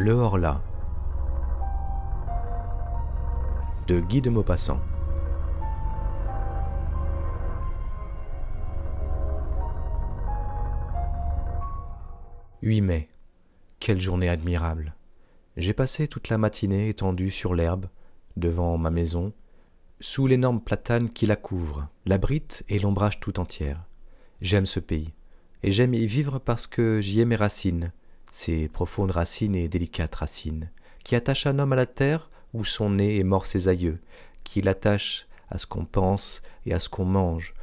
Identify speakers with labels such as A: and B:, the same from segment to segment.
A: Le Horla de Guy de Maupassant. « 8 mai. Quelle journée admirable. J'ai passé toute la matinée étendue sur l'herbe, devant ma maison, sous l'énorme platane qui la couvre, l'abrite et l'ombrage tout entière. J'aime ce pays, et j'aime y vivre parce que j'y ai mes racines, ces profondes racines et délicates racines, qui attachent un homme à la terre où sont nés et morts ses aïeux, qui l'attache à ce qu'on pense et à ce qu'on mange,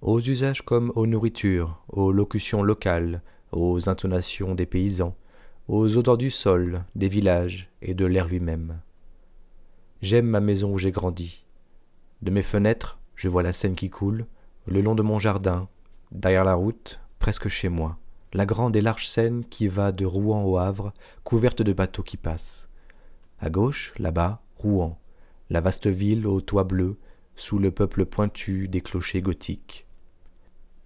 A: aux usages comme aux nourritures, aux locutions locales, aux intonations des paysans, aux odeurs du sol, des villages et de l'air lui-même. J'aime ma maison où j'ai grandi. De mes fenêtres, je vois la Seine qui coule, le long de mon jardin, derrière la route, presque chez moi la grande et large Seine qui va de Rouen au Havre, couverte de bateaux qui passent. À gauche, là-bas, Rouen, la vaste ville aux toits bleus, sous le peuple pointu des clochers gothiques.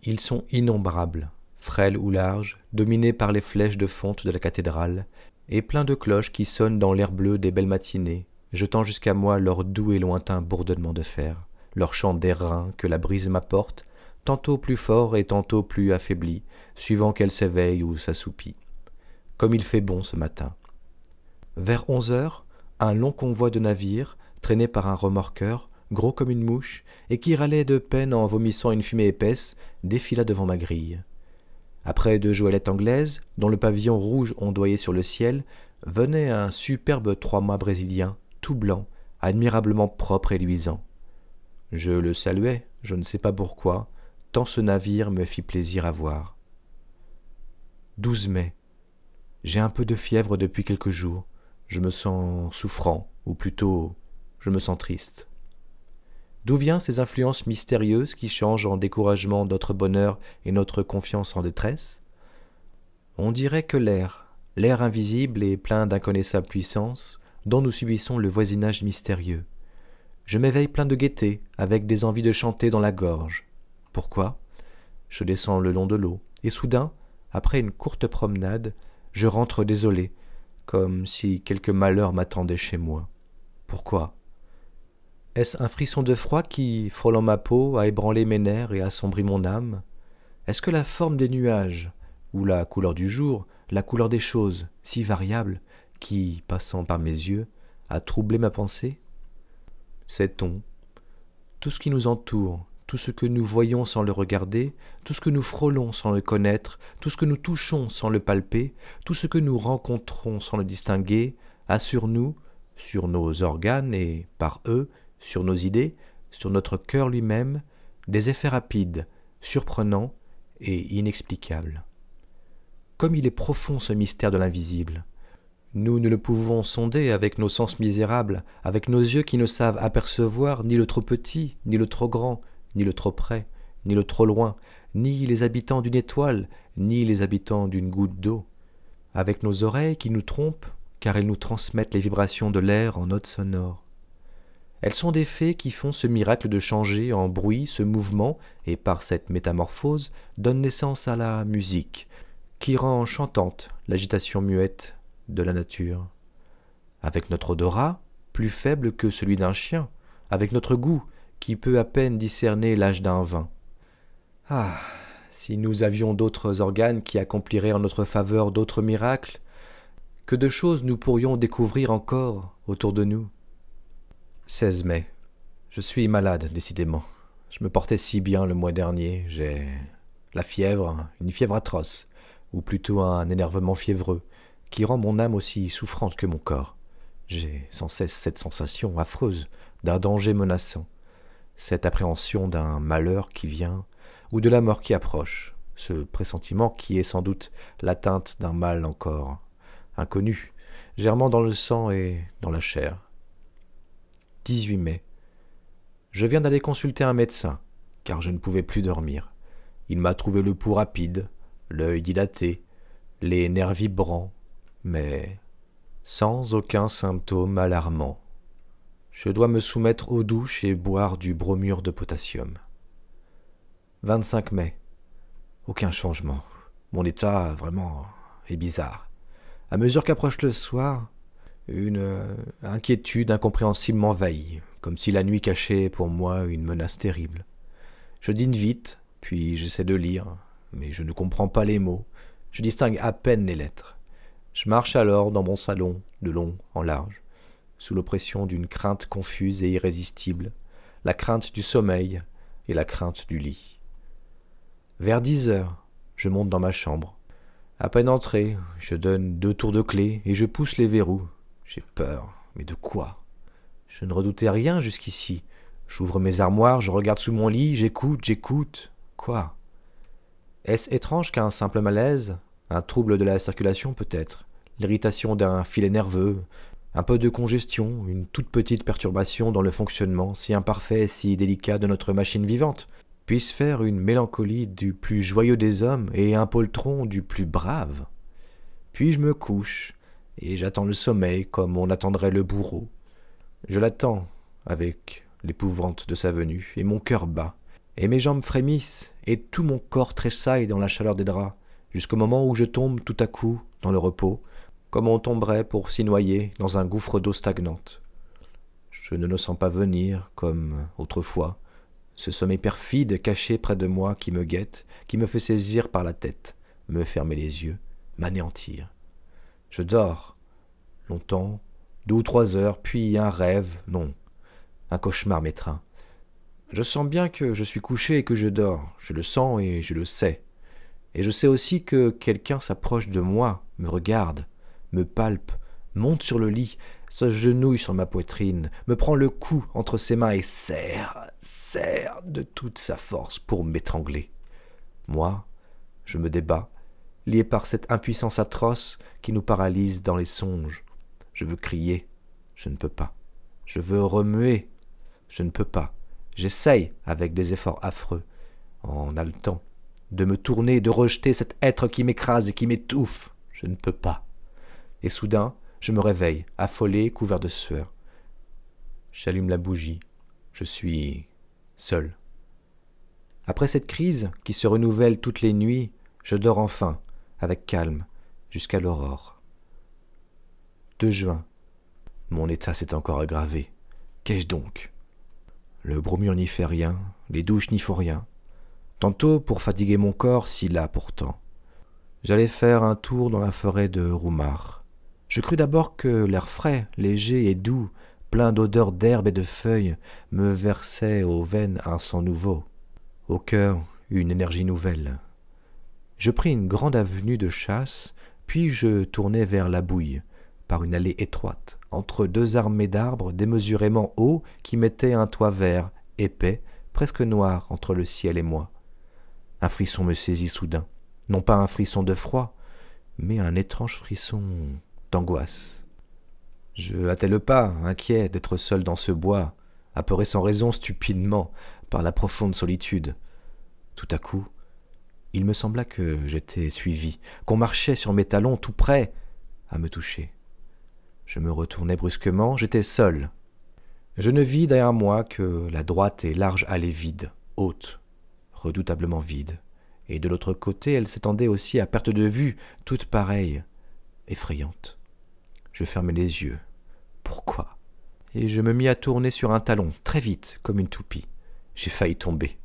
A: Ils sont innombrables, frêles ou larges, dominés par les flèches de fonte de la cathédrale, et pleins de cloches qui sonnent dans l'air bleu des belles matinées, jetant jusqu'à moi leur doux et lointain bourdonnement de fer, leur chant d'airain que la brise m'apporte tantôt plus fort et tantôt plus affaibli, suivant qu'elle s'éveille ou s'assoupit. Comme il fait bon ce matin. Vers onze heures, un long convoi de navires, traîné par un remorqueur, gros comme une mouche, et qui râlait de peine en vomissant une fumée épaisse, défila devant ma grille. Après deux joëlettes anglaises, dont le pavillon rouge ondoyait sur le ciel, venait un superbe trois mois brésilien, tout blanc, admirablement propre et luisant. Je le saluais, je ne sais pas pourquoi, tant ce navire me fit plaisir à voir. 12 mai. J'ai un peu de fièvre depuis quelques jours. Je me sens souffrant, ou plutôt, je me sens triste. D'où viennent ces influences mystérieuses qui changent en découragement notre bonheur et notre confiance en détresse On dirait que l'air, l'air invisible et plein d'inconnaissables puissances, dont nous subissons le voisinage mystérieux. Je m'éveille plein de gaieté, avec des envies de chanter dans la gorge. Pourquoi Je descends le long de l'eau, et soudain, après une courte promenade, je rentre désolé, comme si quelque malheur m'attendait chez moi. Pourquoi Est-ce un frisson de froid qui, frôlant ma peau, a ébranlé mes nerfs et assombri mon âme Est-ce que la forme des nuages, ou la couleur du jour, la couleur des choses, si variable, qui, passant par mes yeux, a troublé ma pensée Sait-on Tout ce qui nous entoure, tout ce que nous voyons sans le regarder, tout ce que nous frôlons sans le connaître, tout ce que nous touchons sans le palper, tout ce que nous rencontrons sans le distinguer, a sur nous, sur nos organes et par eux, sur nos idées, sur notre cœur lui-même, des effets rapides, surprenants et inexplicables. Comme il est profond ce mystère de l'invisible, nous ne le pouvons sonder avec nos sens misérables, avec nos yeux qui ne savent apercevoir ni le trop petit, ni le trop grand, ni le trop près, ni le trop loin, ni les habitants d'une étoile, ni les habitants d'une goutte d'eau. Avec nos oreilles qui nous trompent, car elles nous transmettent les vibrations de l'air en notes sonores. Elles sont des faits qui font ce miracle de changer en bruit ce mouvement, et par cette métamorphose donnent naissance à la musique, qui rend chantante l'agitation muette de la nature. Avec notre odorat, plus faible que celui d'un chien, avec notre goût, qui peut à peine discerner l'âge d'un vin. Ah. Si nous avions d'autres organes qui accompliraient en notre faveur d'autres miracles, que de choses nous pourrions découvrir encore autour de nous. 16 mai. Je suis malade, décidément. Je me portais si bien le mois dernier, j'ai la fièvre, une fièvre atroce, ou plutôt un énervement fiévreux, qui rend mon âme aussi souffrante que mon corps. J'ai sans cesse cette sensation affreuse d'un danger menaçant, cette appréhension d'un malheur qui vient, ou de la mort qui approche, ce pressentiment qui est sans doute l'atteinte d'un mal encore, inconnu, germant dans le sang et dans la chair. 18 mai. Je viens d'aller consulter un médecin, car je ne pouvais plus dormir. Il m'a trouvé le pouls rapide, l'œil dilaté, les nerfs vibrants, mais sans aucun symptôme alarmant. Je dois me soumettre aux douches et boire du bromure de potassium. 25 mai. Aucun changement. Mon état, vraiment, est bizarre. À mesure qu'approche le soir, une euh, inquiétude incompréhensible m'envahit, comme si la nuit cachait pour moi une menace terrible. Je dîne vite, puis j'essaie de lire, mais je ne comprends pas les mots, je distingue à peine les lettres. Je marche alors dans mon salon, de long en large sous l'oppression d'une crainte confuse et irrésistible, la crainte du sommeil et la crainte du lit. Vers dix heures, je monte dans ma chambre. À peine entré, je donne deux tours de clé et je pousse les verrous. J'ai peur, mais de quoi Je ne redoutais rien jusqu'ici. J'ouvre mes armoires, je regarde sous mon lit, j'écoute, j'écoute. Quoi Est-ce étrange qu'un simple malaise, un trouble de la circulation peut-être, l'irritation d'un filet nerveux, un peu de congestion, une toute petite perturbation dans le fonctionnement si imparfait et si délicat de notre machine vivante, puisse faire une mélancolie du plus joyeux des hommes et un poltron du plus brave. Puis je me couche, et j'attends le sommeil comme on attendrait le bourreau. Je l'attends avec l'épouvante de sa venue, et mon cœur bat, et mes jambes frémissent, et tout mon corps tressaille dans la chaleur des draps, jusqu'au moment où je tombe tout à coup dans le repos, comme on tomberait pour s'y noyer dans un gouffre d'eau stagnante. Je ne le sens pas venir comme autrefois, ce sommet perfide caché près de moi qui me guette, qui me fait saisir par la tête, me fermer les yeux, m'anéantir. Je dors, longtemps, deux ou trois heures, puis un rêve, non, un cauchemar m'étreint. Je sens bien que je suis couché et que je dors, je le sens et je le sais. Et je sais aussi que quelqu'un s'approche de moi, me regarde, me palpe, monte sur le lit, se genouille sur ma poitrine, me prend le cou entre ses mains et serre, serre de toute sa force pour m'étrangler. Moi, je me débats, lié par cette impuissance atroce qui nous paralyse dans les songes. Je veux crier, je ne peux pas. Je veux remuer, je ne peux pas. J'essaye, avec des efforts affreux, en haletant, de me tourner, de rejeter cet être qui m'écrase et qui m'étouffe. Je ne peux pas et soudain, je me réveille, affolé, couvert de sueur. J'allume la bougie. Je suis seul. Après cette crise, qui se renouvelle toutes les nuits, je dors enfin, avec calme, jusqu'à l'aurore. 2 juin. Mon état s'est encore aggravé. Qu'ai-je donc Le bromure n'y fait rien, les douches n'y font rien. Tantôt pour fatiguer mon corps, s'il a pourtant. J'allais faire un tour dans la forêt de Roumar. Je crus d'abord que l'air frais, léger et doux, plein d'odeurs d'herbes et de feuilles, me versait aux veines un sang nouveau, au cœur une énergie nouvelle. Je pris une grande avenue de chasse, puis je tournai vers la bouille, par une allée étroite, entre deux armées d'arbres démesurément hauts qui mettaient un toit vert, épais, presque noir entre le ciel et moi. Un frisson me saisit soudain, non pas un frisson de froid, mais un étrange frisson d'angoisse. Je hâtais le pas, inquiet d'être seul dans ce bois, apeuré sans raison stupidement par la profonde solitude. Tout à coup, il me sembla que j'étais suivi, qu'on marchait sur mes talons tout près à me toucher. Je me retournai brusquement, j'étais seul. Je ne vis derrière moi que la droite et large allée vide, haute, redoutablement vide, et de l'autre côté elle s'étendait aussi à perte de vue, toute pareille, effrayante. Je fermai les yeux. Pourquoi Et je me mis à tourner sur un talon, très vite, comme une toupie. J'ai failli tomber.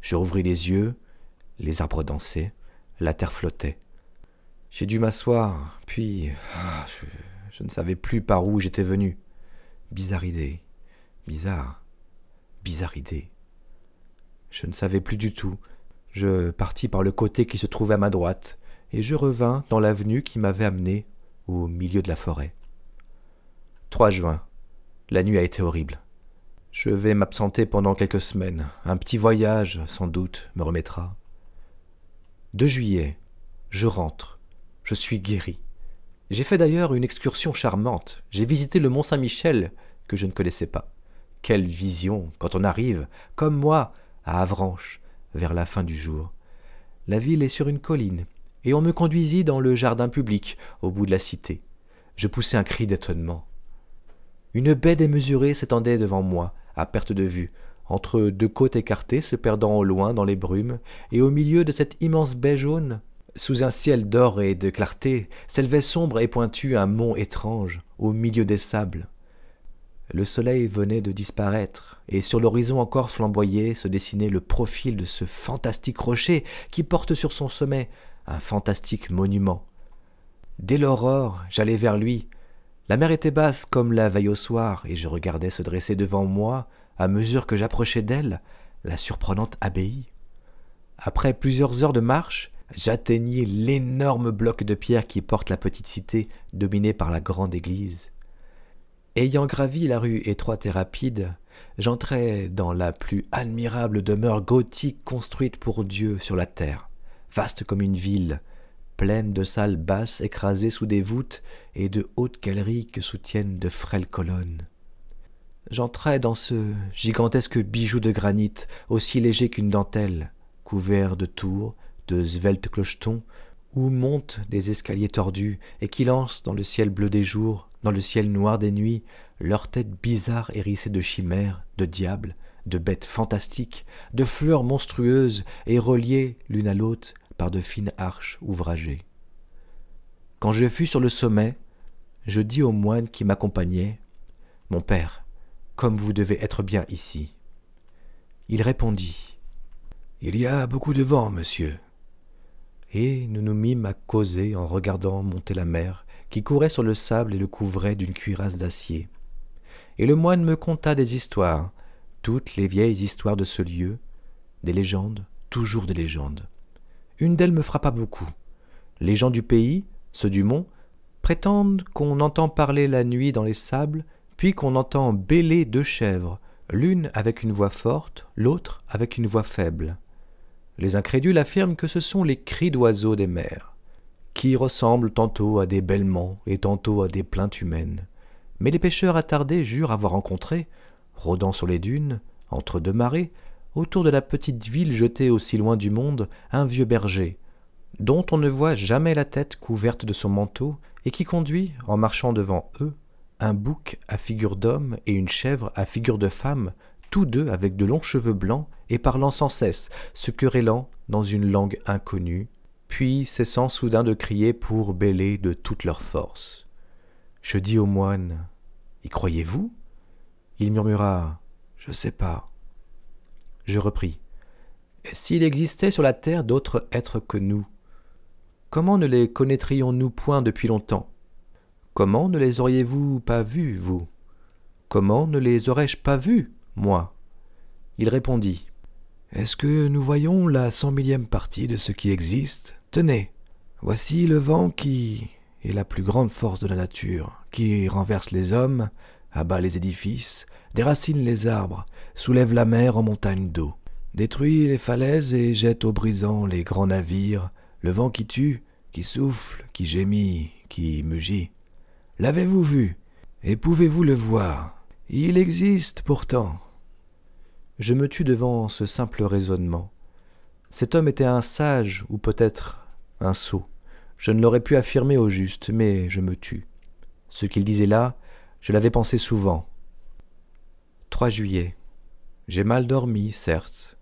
A: Je rouvris les yeux, les arbres dansaient, la terre flottait. J'ai dû m'asseoir, puis ah, je, ne savais plus par où j'étais venu. Bizarre idée, bizarre, bizarre idée. Je ne savais plus du tout. Je partis par le côté qui se trouvait à ma droite, et je revins dans l'avenue qui m'avait amené au milieu de la forêt. 3 juin. La nuit a été horrible. Je vais m'absenter pendant quelques semaines. Un petit voyage, sans doute, me remettra. 2 juillet. Je rentre. Je suis guéri. J'ai fait d'ailleurs une excursion charmante. J'ai visité le Mont Saint-Michel, que je ne connaissais pas. Quelle vision, quand on arrive, comme moi, à Avranches, vers la fin du jour. La ville est sur une colline, et on me conduisit dans le jardin public, au bout de la cité. Je poussai un cri d'étonnement. Une baie démesurée s'étendait devant moi, à perte de vue, entre deux côtes écartées se perdant au loin dans les brumes, et au milieu de cette immense baie jaune, sous un ciel d'or et de clarté, s'élevait sombre et pointu un mont étrange, au milieu des sables. Le soleil venait de disparaître, et sur l'horizon encore flamboyé se dessinait le profil de ce fantastique rocher qui porte sur son sommet un fantastique monument. Dès l'aurore, j'allais vers lui. La mer était basse comme la veille au soir, et je regardais se dresser devant moi, à mesure que j'approchais d'elle, la surprenante abbaye. Après plusieurs heures de marche, j'atteignis l'énorme bloc de pierre qui porte la petite cité, dominée par la grande église. Ayant gravi la rue étroite et rapide, j'entrai dans la plus admirable demeure gothique construite pour Dieu sur la terre vaste comme une ville, pleine de salles basses écrasées sous des voûtes et de hautes galeries que soutiennent de frêles colonnes. J'entrais dans ce gigantesque bijou de granit, aussi léger qu'une dentelle, couvert de tours, de sveltes clochetons, où montent des escaliers tordus et qui lancent dans le ciel bleu des jours, dans le ciel noir des nuits, leurs têtes bizarres hérissées de chimères, de diables, de bêtes fantastiques, de fleurs monstrueuses et reliées l'une à l'autre par de fines arches ouvragées. Quand je fus sur le sommet, je dis au moine qui m'accompagnait Mon père, comme vous devez être bien ici. Il répondit Il y a beaucoup de vent, monsieur. Et nous nous mîmes à causer en regardant monter la mer, qui courait sur le sable et le couvrait d'une cuirasse d'acier. Et le moine me conta des histoires, toutes les vieilles histoires de ce lieu, des légendes, toujours des légendes. Une d'elles me frappa beaucoup. Les gens du pays, ceux du mont, prétendent qu'on entend parler la nuit dans les sables, puis qu'on entend bêler deux chèvres, l'une avec une voix forte, l'autre avec une voix faible. Les incrédules affirment que ce sont les cris d'oiseaux des mers, qui ressemblent tantôt à des bêlements et tantôt à des plaintes humaines. Mais les pêcheurs attardés jurent avoir rencontré, rôdant sur les dunes, entre deux marées, autour de la petite ville jetée aussi loin du monde, un vieux berger, dont on ne voit jamais la tête couverte de son manteau, et qui conduit, en marchant devant eux, un bouc à figure d'homme et une chèvre à figure de femme, tous deux avec de longs cheveux blancs et parlant sans cesse, se querellant dans une langue inconnue, puis cessant soudain de crier pour bêler de toute leur force. Je dis aux moines, Y croyez-vous il murmura Je sais pas. Je repris S'il existait sur la terre d'autres êtres que nous, comment ne les connaîtrions-nous point depuis longtemps Comment ne les auriez-vous pas vus, vous Comment ne les aurais-je pas vus, moi Il répondit Est-ce que nous voyons la cent millième partie de ce qui existe Tenez, voici le vent qui est la plus grande force de la nature, qui renverse les hommes, abat les édifices, déracine les arbres, soulève la mer en montagnes d'eau, détruit les falaises et jette aux brisants les grands navires, le vent qui tue, qui souffle, qui gémit, qui mugit. L'avez-vous vu Et pouvez-vous le voir Il existe pourtant. Je me tus devant ce simple raisonnement. Cet homme était un sage ou peut-être un sot. Je ne l'aurais pu affirmer au juste, mais je me tue. Ce qu'il disait là, je l'avais pensé souvent, 3 juillet. J'ai mal dormi, certes.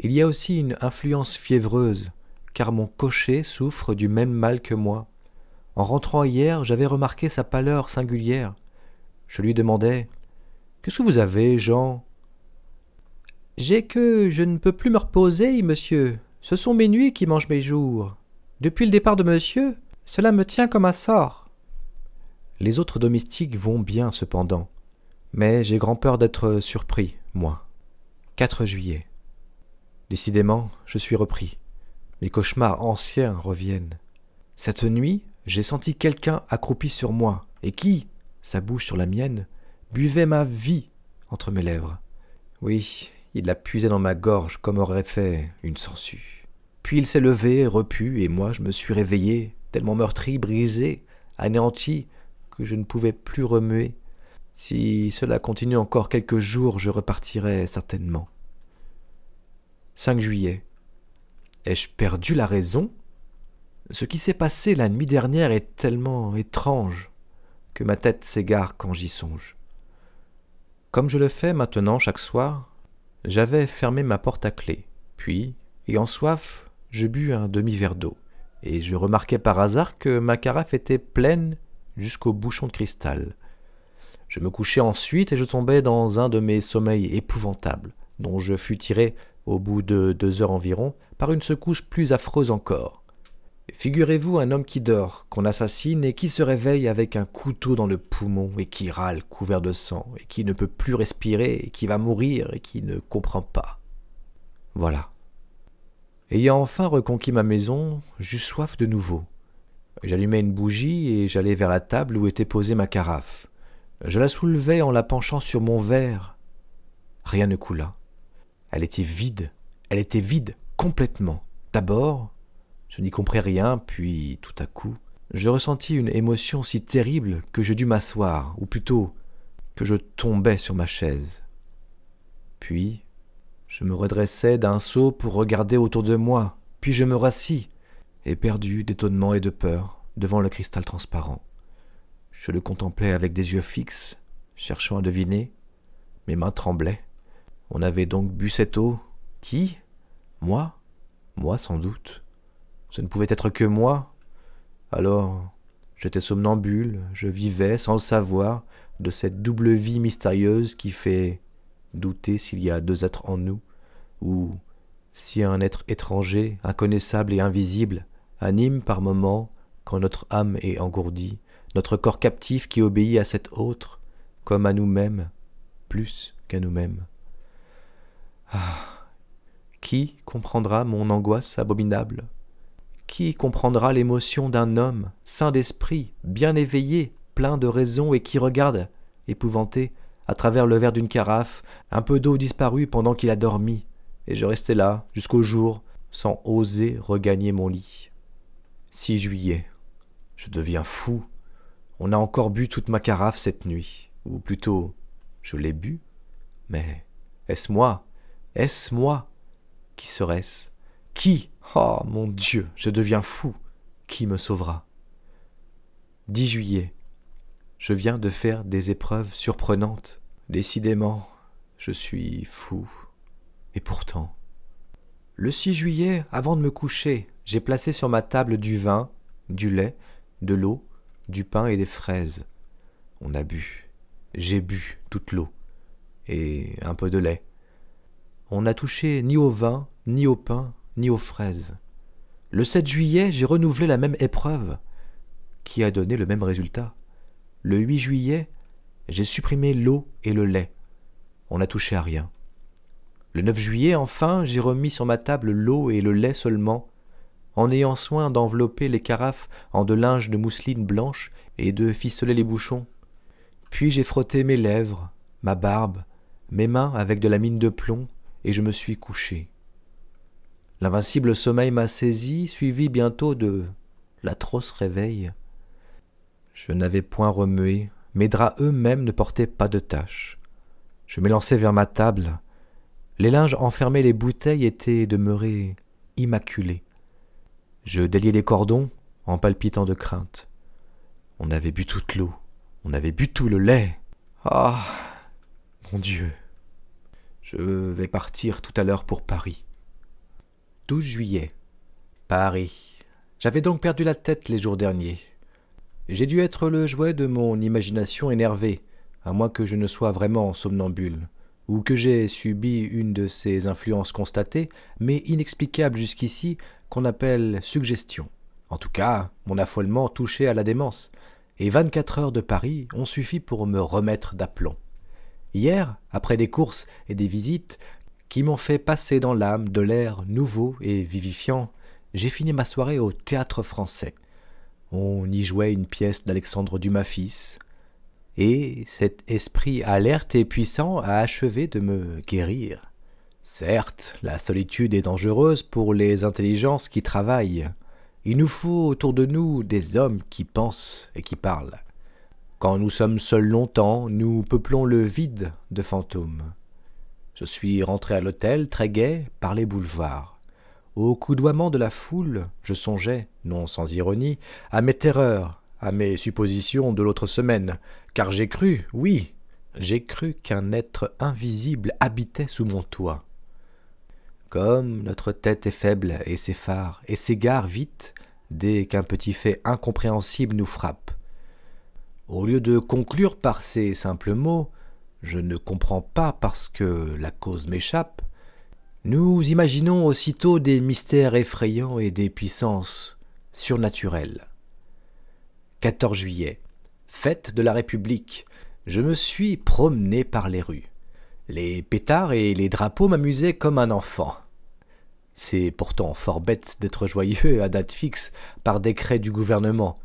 A: Il y a aussi une influence fiévreuse, car mon cocher souffre du même mal que moi. En rentrant hier, j'avais remarqué sa pâleur singulière. Je lui demandais Qu'est-ce que vous avez, Jean J'ai que je ne peux plus me reposer, monsieur. Ce sont mes nuits qui mangent mes jours. Depuis le départ de monsieur, cela me tient comme un sort. Les autres domestiques vont bien, cependant. Mais j'ai grand peur d'être surpris, moi. 4 juillet. Décidément, je suis repris. Mes cauchemars anciens reviennent. Cette nuit, j'ai senti quelqu'un accroupi sur moi, et qui, sa bouche sur la mienne, buvait ma vie entre mes lèvres. Oui, il la puisait dans ma gorge comme aurait fait une sangsue. Puis il s'est levé, repu, et moi je me suis réveillé, tellement meurtri, brisé, anéanti, que je ne pouvais plus remuer. Si cela continue encore quelques jours, je repartirai certainement. 5 juillet. Ai-je perdu la raison Ce qui s'est passé la nuit dernière est tellement étrange que ma tête s'égare quand j'y songe. Comme je le fais maintenant chaque soir, j'avais fermé ma porte à clé, puis, ayant soif, je bus un demi-verre d'eau, et je remarquai par hasard que ma carafe était pleine jusqu'au bouchon de cristal. Je me couchai ensuite et je tombai dans un de mes sommeils épouvantables, dont je fus tiré, au bout de deux heures environ, par une secouche plus affreuse encore. Figurez-vous un homme qui dort, qu'on assassine et qui se réveille avec un couteau dans le poumon et qui râle couvert de sang et qui ne peut plus respirer et qui va mourir et qui ne comprend pas. Voilà. Ayant enfin reconquis ma maison, j'eus soif de nouveau. J'allumai une bougie et j'allai vers la table où était posée ma carafe. Je la soulevai en la penchant sur mon verre. Rien ne coula. Elle était vide. Elle était vide complètement. D'abord, je n'y compris rien, puis tout à coup, je ressentis une émotion si terrible que je dus m'asseoir, ou plutôt que je tombais sur ma chaise. Puis, je me redressai d'un saut pour regarder autour de moi, puis je me rassis, éperdu d'étonnement et de peur, devant le cristal transparent. Je le contemplais avec des yeux fixes, cherchant à deviner. Mes mains tremblaient. On avait donc bu cette eau. Qui Moi Moi sans doute. Ce ne pouvait être que moi. Alors, j'étais somnambule, je vivais, sans le savoir, de cette double vie mystérieuse qui fait douter s'il y a deux êtres en nous, ou si un être étranger, inconnaissable et invisible, anime par moments, quand notre âme est engourdie, notre corps captif qui obéit à cet autre, comme à nous-mêmes, plus qu'à nous-mêmes. Ah, qui comprendra mon angoisse abominable Qui comprendra l'émotion d'un homme, sain d'esprit, bien éveillé, plein de raison et qui regarde, épouvanté, à travers le verre d'une carafe, un peu d'eau disparue pendant qu'il a dormi, et je restais là jusqu'au jour, sans oser regagner mon lit. 6 juillet. Je deviens fou on a encore bu toute ma carafe cette nuit, ou plutôt, je l'ai bu, mais est-ce moi Est-ce moi Qui serait-ce Qui Oh mon Dieu, je deviens fou Qui me sauvera 10 juillet. Je viens de faire des épreuves surprenantes. Décidément, je suis fou. Et pourtant. Le 6 juillet, avant de me coucher, j'ai placé sur ma table du vin, du lait, de l'eau du pain et des fraises. On a bu. J'ai bu toute l'eau. Et un peu de lait. On n'a touché ni au vin, ni au pain, ni aux fraises. Le 7 juillet, j'ai renouvelé la même épreuve, qui a donné le même résultat. Le 8 juillet, j'ai supprimé l'eau et le lait. On n'a touché à rien. Le 9 juillet, enfin, j'ai remis sur ma table l'eau et le lait seulement, en ayant soin d'envelopper les carafes en de linge de mousseline blanche et de ficeler les bouchons. Puis j'ai frotté mes lèvres, ma barbe, mes mains avec de la mine de plomb, et je me suis couché. L'invincible sommeil m'a saisi, suivi bientôt de l'atroce réveil. Je n'avais point remué, mes draps eux-mêmes ne portaient pas de taches. Je m'élançai vers ma table. Les linges enfermés, les bouteilles étaient demeurés immaculés. Je déliais les cordons en palpitant de crainte. On avait bu toute l'eau, on avait bu tout le lait. Ah Mon Dieu Je vais partir tout à l'heure pour Paris. 12 juillet. Paris. J'avais donc perdu la tête les jours derniers. J'ai dû être le jouet de mon imagination énervée, à moins que je ne sois vraiment somnambule ou que j'ai subi une de ces influences constatées, mais inexplicables jusqu'ici, qu'on appelle suggestion. En tout cas, mon affolement touchait à la démence, et 24 heures de Paris ont suffi pour me remettre d'aplomb. Hier, après des courses et des visites qui m'ont fait passer dans l'âme de l'air nouveau et vivifiant, j'ai fini ma soirée au théâtre français. On y jouait une pièce d'Alexandre Dumas-Fils, et cet esprit alerte et puissant a achevé de me guérir. Certes, la solitude est dangereuse pour les intelligences qui travaillent. Il nous faut autour de nous des hommes qui pensent et qui parlent. Quand nous sommes seuls longtemps, nous peuplons le vide de fantômes. Je suis rentré à l'hôtel, très gai, par les boulevards. Au coudoiement de la foule, je songeais, non sans ironie, à mes terreurs, à mes suppositions de l'autre semaine, car j'ai cru, oui, j'ai cru qu'un être invisible habitait sous mon toit. Comme notre tête est faible et s'effare et s'égare vite dès qu'un petit fait incompréhensible nous frappe. Au lieu de conclure par ces simples mots, je ne comprends pas parce que la cause m'échappe, nous imaginons aussitôt des mystères effrayants et des puissances surnaturelles. 14 juillet, fête de la République. Je me suis promené par les rues. Les pétards et les drapeaux m'amusaient comme un enfant. C'est pourtant fort bête d'être joyeux à date fixe par décret du gouvernement.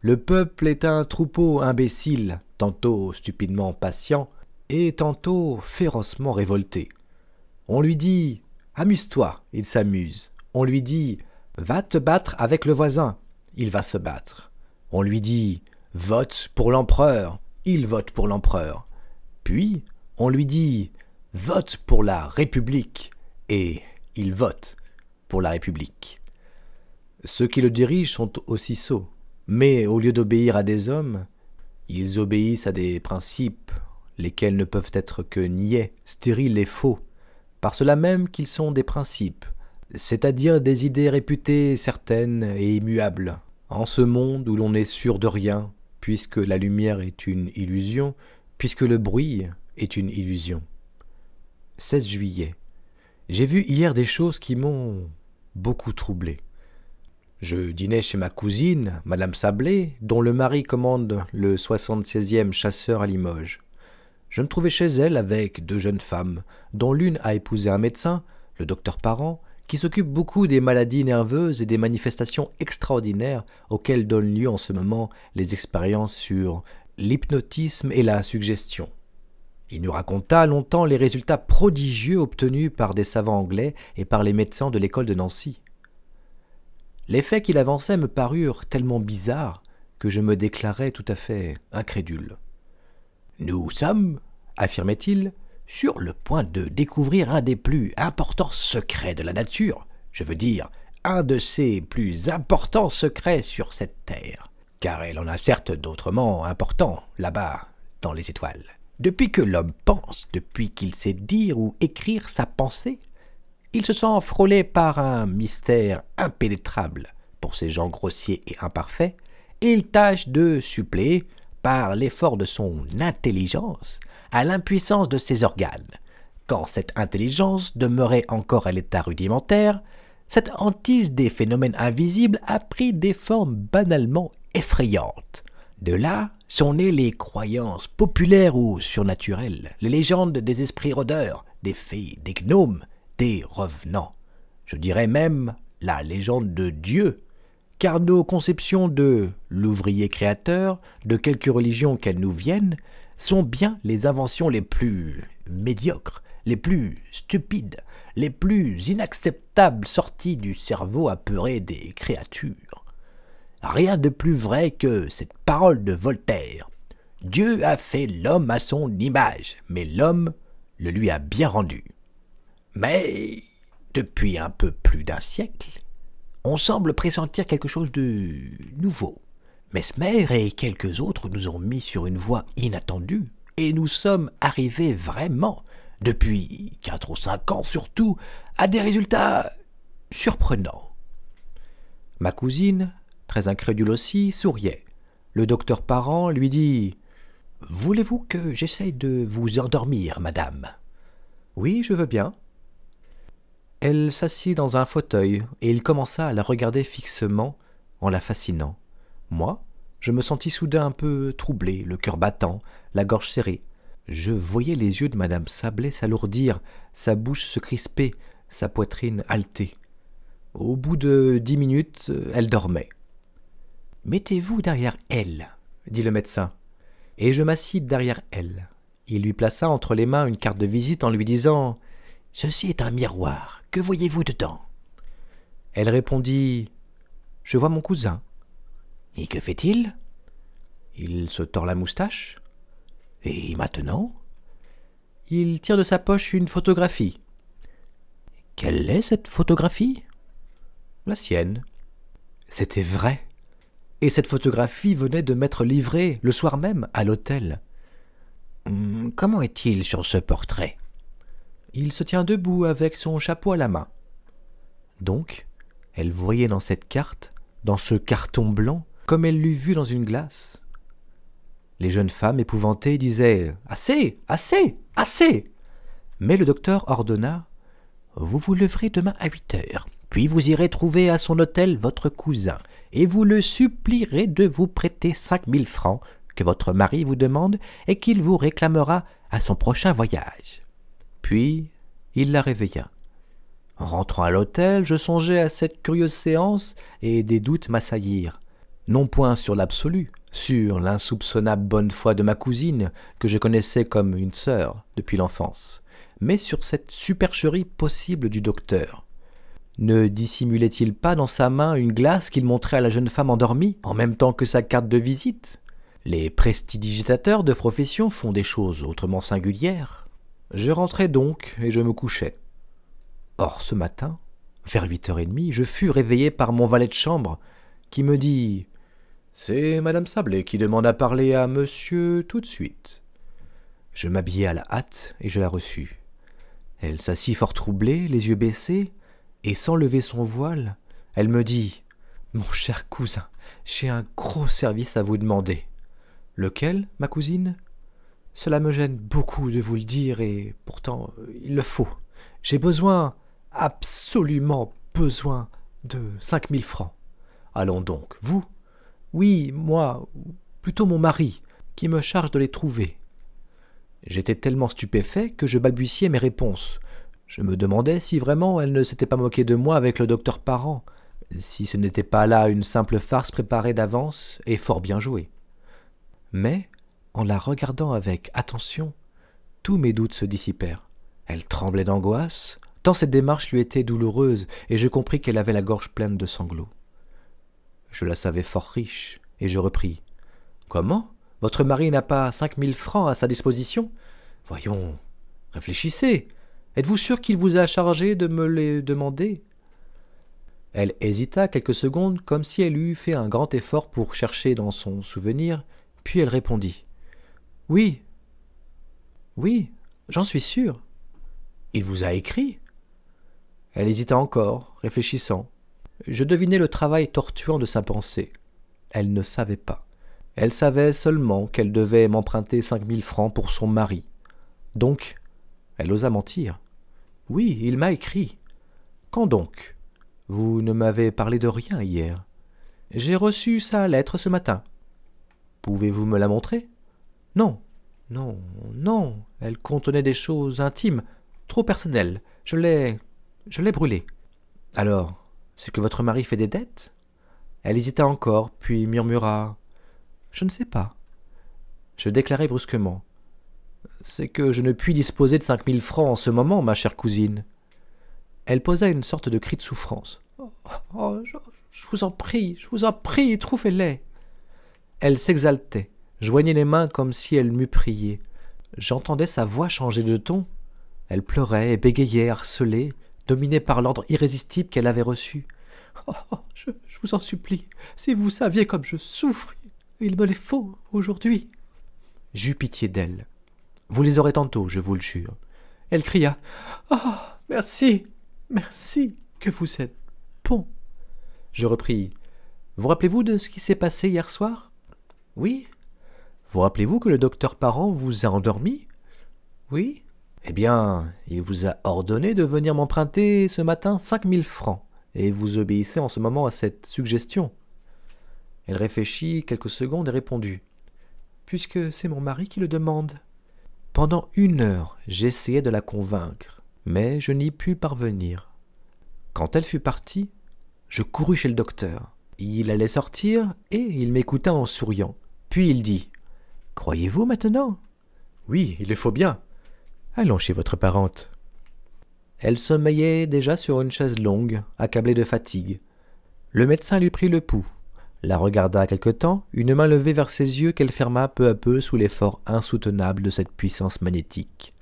A: Le peuple est un troupeau imbécile, tantôt stupidement patient, et tantôt férocement révolté. On lui dit Amuse-toi, il s'amuse. On lui dit Va te battre avec le voisin, il va se battre. On lui dit Vote pour l'empereur. Il vote pour l'empereur. Puis, on lui dit Vote pour la République. Et il vote pour la République. Ceux qui le dirigent sont aussi sots. Mais au lieu d'obéir à des hommes, ils obéissent à des principes, lesquels ne peuvent être que niais, stériles et faux, par cela même qu'ils sont des principes, c'est-à-dire des idées réputées certaines et immuables, en ce monde où l'on n'est sûr de rien, puisque la lumière est une illusion, puisque le bruit est une illusion. 16 juillet. J'ai vu hier des choses qui m'ont beaucoup troublé. Je dînais chez ma cousine, Madame Sablé, dont le mari commande le 76e chasseur à Limoges. Je me trouvais chez elle avec deux jeunes femmes, dont l'une a épousé un médecin, le docteur Parent, qui s'occupe beaucoup des maladies nerveuses et des manifestations extraordinaires auxquelles donnent lieu en ce moment les expériences sur l'hypnotisme et la suggestion. Il nous raconta longtemps les résultats prodigieux obtenus par des savants anglais et par les médecins de l'école de Nancy. Les faits qu'il avançait me parurent tellement bizarres que je me déclarais tout à fait incrédule. Nous sommes, affirmait-il, sur le point de découvrir un des plus importants secrets de la nature, je veux dire, un de ses plus importants secrets sur cette Terre, car elle en a certes d'autrement importants là-bas, dans les étoiles. Depuis que l'homme pense, depuis qu'il sait dire ou écrire sa pensée, il se sent frôlé par un mystère impénétrable pour ces gens grossiers et imparfaits, et il tâche de suppléer, par l'effort de son intelligence, à l'impuissance de ses organes. Quand cette intelligence demeurait encore à l'état rudimentaire, cette hantise des phénomènes invisibles a pris des formes banalement effrayantes. De là sont nées les croyances populaires ou surnaturelles, les légendes des esprits rôdeurs, des fées, des gnomes, des revenants. Je dirais même la légende de Dieu, car nos conceptions de l'ouvrier créateur, de quelque religion qu'elles nous viennent, sont bien les inventions les plus médiocres, les plus stupides, les plus inacceptables sorties du cerveau apeuré des créatures. Rien de plus vrai que cette parole de Voltaire. Dieu a fait l'homme à son image, mais l'homme le lui a bien rendu. Mais depuis un peu plus d'un siècle, on semble pressentir quelque chose de nouveau, Mesmer et quelques autres nous ont mis sur une voie inattendue, et nous sommes arrivés vraiment, depuis quatre ou cinq ans surtout, à des résultats surprenants. Ma cousine, très incrédule aussi, souriait. Le docteur Parent lui dit Voulez-vous que j'essaye de vous endormir, madame Oui, je veux bien. Elle s'assit dans un fauteuil et il commença à la regarder fixement en la fascinant. Moi, je me sentis soudain un peu troublé, le cœur battant, la gorge serrée. Je voyais les yeux de madame Sablé s'alourdir, sa bouche se crisper, sa poitrine haletée. Au bout de dix minutes, elle dormait. Mettez-vous derrière elle, dit le médecin. Et je m'assis derrière elle. Il lui plaça entre les mains une carte de visite en lui disant Ceci est un miroir. Que voyez-vous dedans Elle répondit Je vois mon cousin. Et que fait-il Il se tord la moustache. Et maintenant Il tire de sa poche une photographie. Quelle est cette photographie La sienne. C'était vrai. Et cette photographie venait de m'être livrée le soir même à l'hôtel. Hmm, comment est-il sur ce portrait Il se tient debout avec son chapeau à la main. Donc, elle voyait dans cette carte, dans ce carton blanc, comme elle l'eût vu dans une glace. Les jeunes femmes épouvantées disaient Assez, assez, assez Mais le docteur ordonna Vous vous leverez demain à huit heures, puis vous irez trouver à son hôtel votre cousin, et vous le supplierez de vous prêter cinq mille francs que votre mari vous demande et qu'il vous réclamera à son prochain voyage. Puis il la réveilla. En rentrant à l'hôtel, je songeais à cette curieuse séance et des doutes m'assaillirent non point sur l'absolu, sur l'insoupçonnable bonne foi de ma cousine, que je connaissais comme une sœur depuis l'enfance, mais sur cette supercherie possible du docteur. Ne dissimulait-il pas dans sa main une glace qu'il montrait à la jeune femme endormie, en même temps que sa carte de visite Les prestidigitateurs de profession font des choses autrement singulières. Je rentrai donc et je me couchais. Or, ce matin, vers huit heures et demie, je fus réveillé par mon valet de chambre, qui me dit c'est Madame Sablé qui demande à parler à monsieur tout de suite. Je m'habillai à la hâte et je la reçus. Elle s'assit fort troublée, les yeux baissés, et sans lever son voile, elle me dit Mon cher cousin, j'ai un gros service à vous demander. Lequel, ma cousine Cela me gêne beaucoup de vous le dire, et pourtant il le faut. J'ai besoin, absolument besoin, de cinq mille francs. Allons donc, vous, oui, moi, plutôt mon mari, qui me charge de les trouver. J'étais tellement stupéfait que je balbutiais mes réponses. Je me demandais si vraiment elle ne s'était pas moquée de moi avec le docteur Parent, si ce n'était pas là une simple farce préparée d'avance et fort bien jouée. Mais, en la regardant avec attention, tous mes doutes se dissipèrent. Elle tremblait d'angoisse, tant cette démarche lui était douloureuse, et je compris qu'elle avait la gorge pleine de sanglots. Je la savais fort riche, et je repris. Comment Votre mari n'a pas cinq mille francs à sa disposition Voyons, réfléchissez. Êtes-vous sûr qu'il vous a chargé de me les demander Elle hésita quelques secondes comme si elle eût fait un grand effort pour chercher dans son souvenir, puis elle répondit. Oui. Oui, j'en suis sûr. Il vous a écrit Elle hésita encore, réfléchissant. Je devinais le travail tortuant de sa pensée. Elle ne savait pas. Elle savait seulement qu'elle devait m'emprunter cinq mille francs pour son mari. Donc, elle osa mentir. Oui, il m'a écrit. Quand donc Vous ne m'avez parlé de rien hier. J'ai reçu sa lettre ce matin. Pouvez-vous me la montrer Non, non, non. Elle contenait des choses intimes, trop personnelles. Je l'ai. je l'ai brûlée. Alors, c'est que votre mari fait des dettes Elle hésita encore, puis murmura Je ne sais pas. Je déclarai brusquement C'est que je ne puis disposer de cinq mille francs en ce moment, ma chère cousine. Elle posa une sorte de cri de souffrance. Oh, oh je, vous en prie, je vous en prie, trouvez-les. Elle s'exaltait, joignait les mains comme si elle m'eût prié. J'entendais sa voix changer de ton. Elle pleurait et bégayait, harcelée, dominée par l'ordre irrésistible qu'elle avait reçu. Oh, oh, oh je, vous en supplie, si vous saviez comme je souffre, il me les faut aujourd'hui. J'eus pitié d'elle. Vous les aurez tantôt, je vous le jure. Elle cria Oh, merci, merci que vous êtes bon. Je repris Vous rappelez-vous de ce qui s'est passé hier soir Oui. Vous rappelez-vous que le docteur Parent vous a endormi Oui. Eh bien, il vous a ordonné de venir m'emprunter ce matin cinq mille francs, et vous obéissez en ce moment à cette suggestion. Elle réfléchit quelques secondes et répondit. Puisque c'est mon mari qui le demande. Pendant une heure j'essayai de la convaincre, mais je n'y pus parvenir. Quand elle fut partie, je courus chez le docteur. Il allait sortir, et il m'écouta en souriant. Puis il dit. Croyez vous maintenant? Oui, il le faut bien. Allons chez votre parente. Elle sommeillait déjà sur une chaise longue, accablée de fatigue. Le médecin lui prit le pouls, la regarda quelque temps, une main levée vers ses yeux qu'elle ferma peu à peu sous l'effort insoutenable de cette puissance magnétique.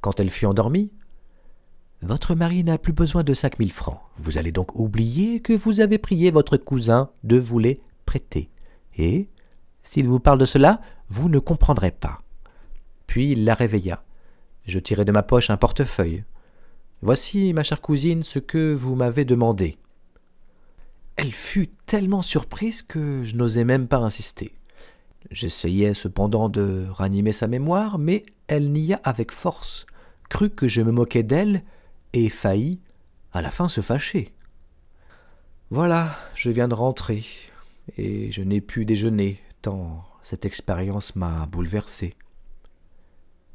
A: Quand elle fut endormie, Votre mari n'a plus besoin de cinq mille francs. Vous allez donc oublier que vous avez prié votre cousin de vous les prêter. Et, s'il vous parle de cela, vous ne comprendrez pas. Puis il la réveilla. Je tirai de ma poche un portefeuille. Voici, ma chère cousine, ce que vous m'avez demandé. Elle fut tellement surprise que je n'osais même pas insister. J'essayais cependant de ranimer sa mémoire, mais elle nia avec force, crut que je me moquais d'elle, et faillit, à la fin, se fâcher. Voilà, je viens de rentrer, et je n'ai pu déjeuner, tant cette expérience m'a bouleversé.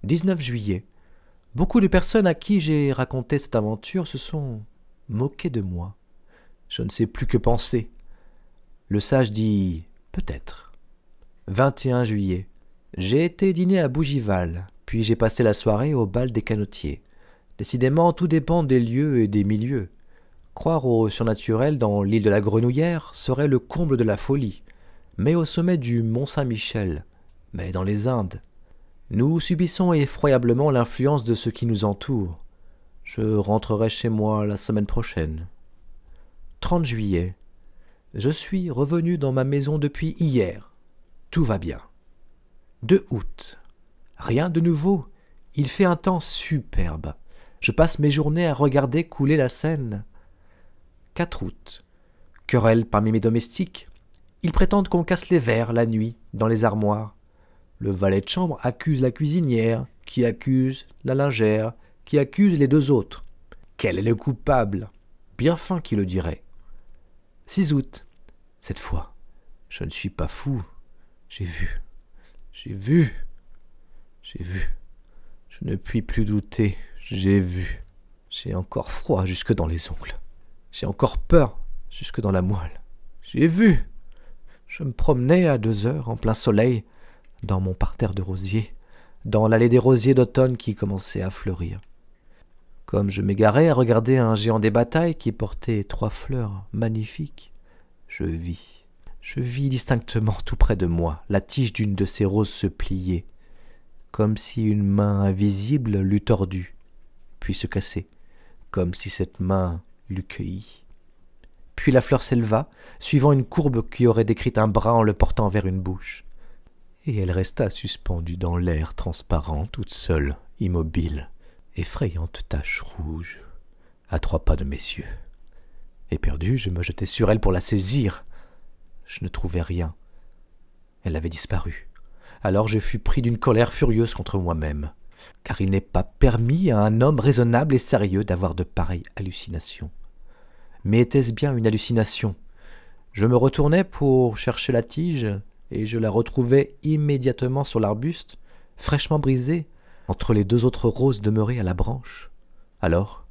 A: 19 juillet. Beaucoup de personnes à qui j'ai raconté cette aventure se sont moquées de moi. Je ne sais plus que penser. Le sage dit Peut-être. 21 juillet. J'ai été dîner à Bougival, puis j'ai passé la soirée au bal des canotiers. Décidément, tout dépend des lieux et des milieux. Croire au surnaturel dans l'île de la Grenouillère serait le comble de la folie, mais au sommet du Mont Saint-Michel, mais dans les Indes, nous subissons effroyablement l'influence de ce qui nous entoure. Je rentrerai chez moi la semaine prochaine. 30 juillet. Je suis revenu dans ma maison depuis hier. Tout va bien. 2 août. Rien de nouveau. Il fait un temps superbe. Je passe mes journées à regarder couler la Seine. 4 août. Querelle parmi mes domestiques. Ils prétendent qu'on casse les verres la nuit dans les armoires. Le valet de chambre accuse la cuisinière, qui accuse la lingère, qui accuse les deux autres. Quel est le coupable Bien fin qui le dirait. 6 août. Cette fois, je ne suis pas fou. J'ai vu. J'ai vu. J'ai vu. Je ne puis plus douter. J'ai vu. J'ai encore froid jusque dans les ongles. J'ai encore peur jusque dans la moelle. J'ai vu. Je me promenais à deux heures en plein soleil dans mon parterre de rosiers, dans l'allée des rosiers d'automne qui commençait à fleurir. Comme je m'égarais à regarder un géant des batailles qui portait trois fleurs magnifiques, je vis, je vis distinctement tout près de moi la tige d'une de ces roses se plier, comme si une main invisible l'eût tordue, puis se casser, comme si cette main l'eût cueillie. Puis la fleur s'éleva, suivant une courbe qui aurait décrite un bras en le portant vers une bouche elle resta suspendue dans l'air transparent, toute seule, immobile, effrayante tache rouge, à trois pas de mes yeux. Éperdu, je me jetai sur elle pour la saisir. Je ne trouvais rien. Elle avait disparu. Alors je fus pris d'une colère furieuse contre moi-même, car il n'est pas permis à un homme raisonnable et sérieux d'avoir de pareilles hallucinations. Mais était-ce bien une hallucination Je me retournai pour chercher la tige, et je la retrouvai immédiatement sur l'arbuste, fraîchement brisée, entre les deux autres roses demeurées à la branche. Alors,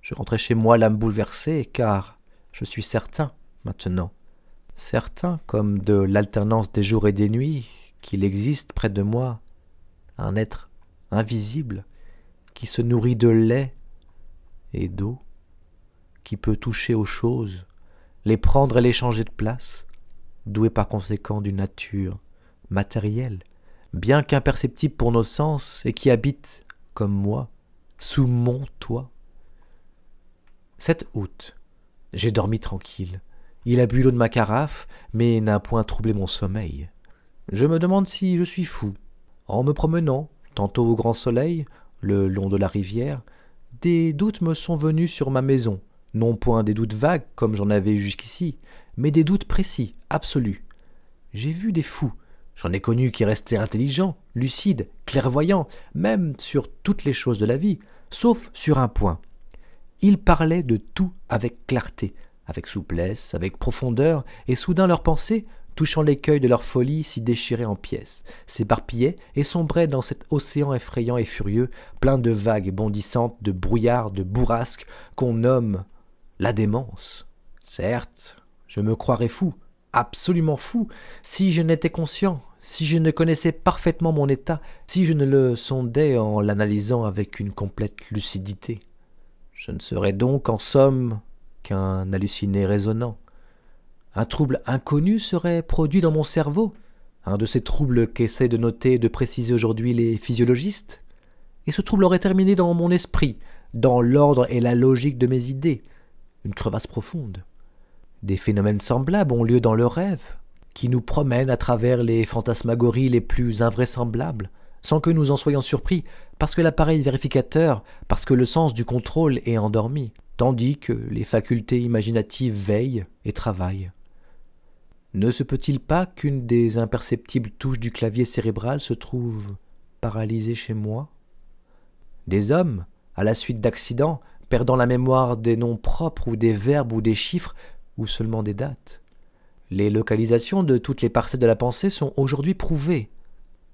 A: je rentrai chez moi l'âme bouleversée, car je suis certain, maintenant, certain comme de l'alternance des jours et des nuits, qu'il existe près de moi un être invisible qui se nourrit de lait et d'eau, qui peut toucher aux choses, les prendre et les changer de place, doué par conséquent d'une nature matérielle, bien qu'imperceptible pour nos sens, et qui habite, comme moi, sous mon toit. Cet août, j'ai dormi tranquille. Il a bu l'eau de ma carafe, mais n'a point troublé mon sommeil. Je me demande si je suis fou. En me promenant, tantôt au grand soleil, le long de la rivière, des doutes me sont venus sur ma maison, non point des doutes vagues comme j'en avais jusqu'ici, mais des doutes précis, absolus. J'ai vu des fous, j'en ai connu qui restaient intelligents, lucides, clairvoyants, même sur toutes les choses de la vie, sauf sur un point. Ils parlaient de tout avec clarté, avec souplesse, avec profondeur, et soudain leurs pensées, touchant l'écueil de leur folie, s'y déchiraient en pièces, s'éparpillaient et sombraient dans cet océan effrayant et furieux, plein de vagues bondissantes, de brouillards, de bourrasques, qu'on nomme la démence. Certes, je me croirais fou, absolument fou, si je n'étais conscient, si je ne connaissais parfaitement mon état, si je ne le sondais en l'analysant avec une complète lucidité. Je ne serais donc en somme qu'un halluciné raisonnant. Un trouble inconnu serait produit dans mon cerveau, un de ces troubles qu'essaient de noter et de préciser aujourd'hui les physiologistes, et ce trouble aurait terminé dans mon esprit, dans l'ordre et la logique de mes idées, une crevasse profonde. Des phénomènes semblables ont lieu dans le rêve, qui nous promènent à travers les fantasmagories les plus invraisemblables, sans que nous en soyons surpris, parce que l'appareil vérificateur, parce que le sens du contrôle est endormi, tandis que les facultés imaginatives veillent et travaillent. Ne se peut-il pas qu'une des imperceptibles touches du clavier cérébral se trouve paralysée chez moi Des hommes, à la suite d'accidents, perdant la mémoire des noms propres ou des verbes ou des chiffres ou seulement des dates. Les localisations de toutes les parcelles de la pensée sont aujourd'hui prouvées.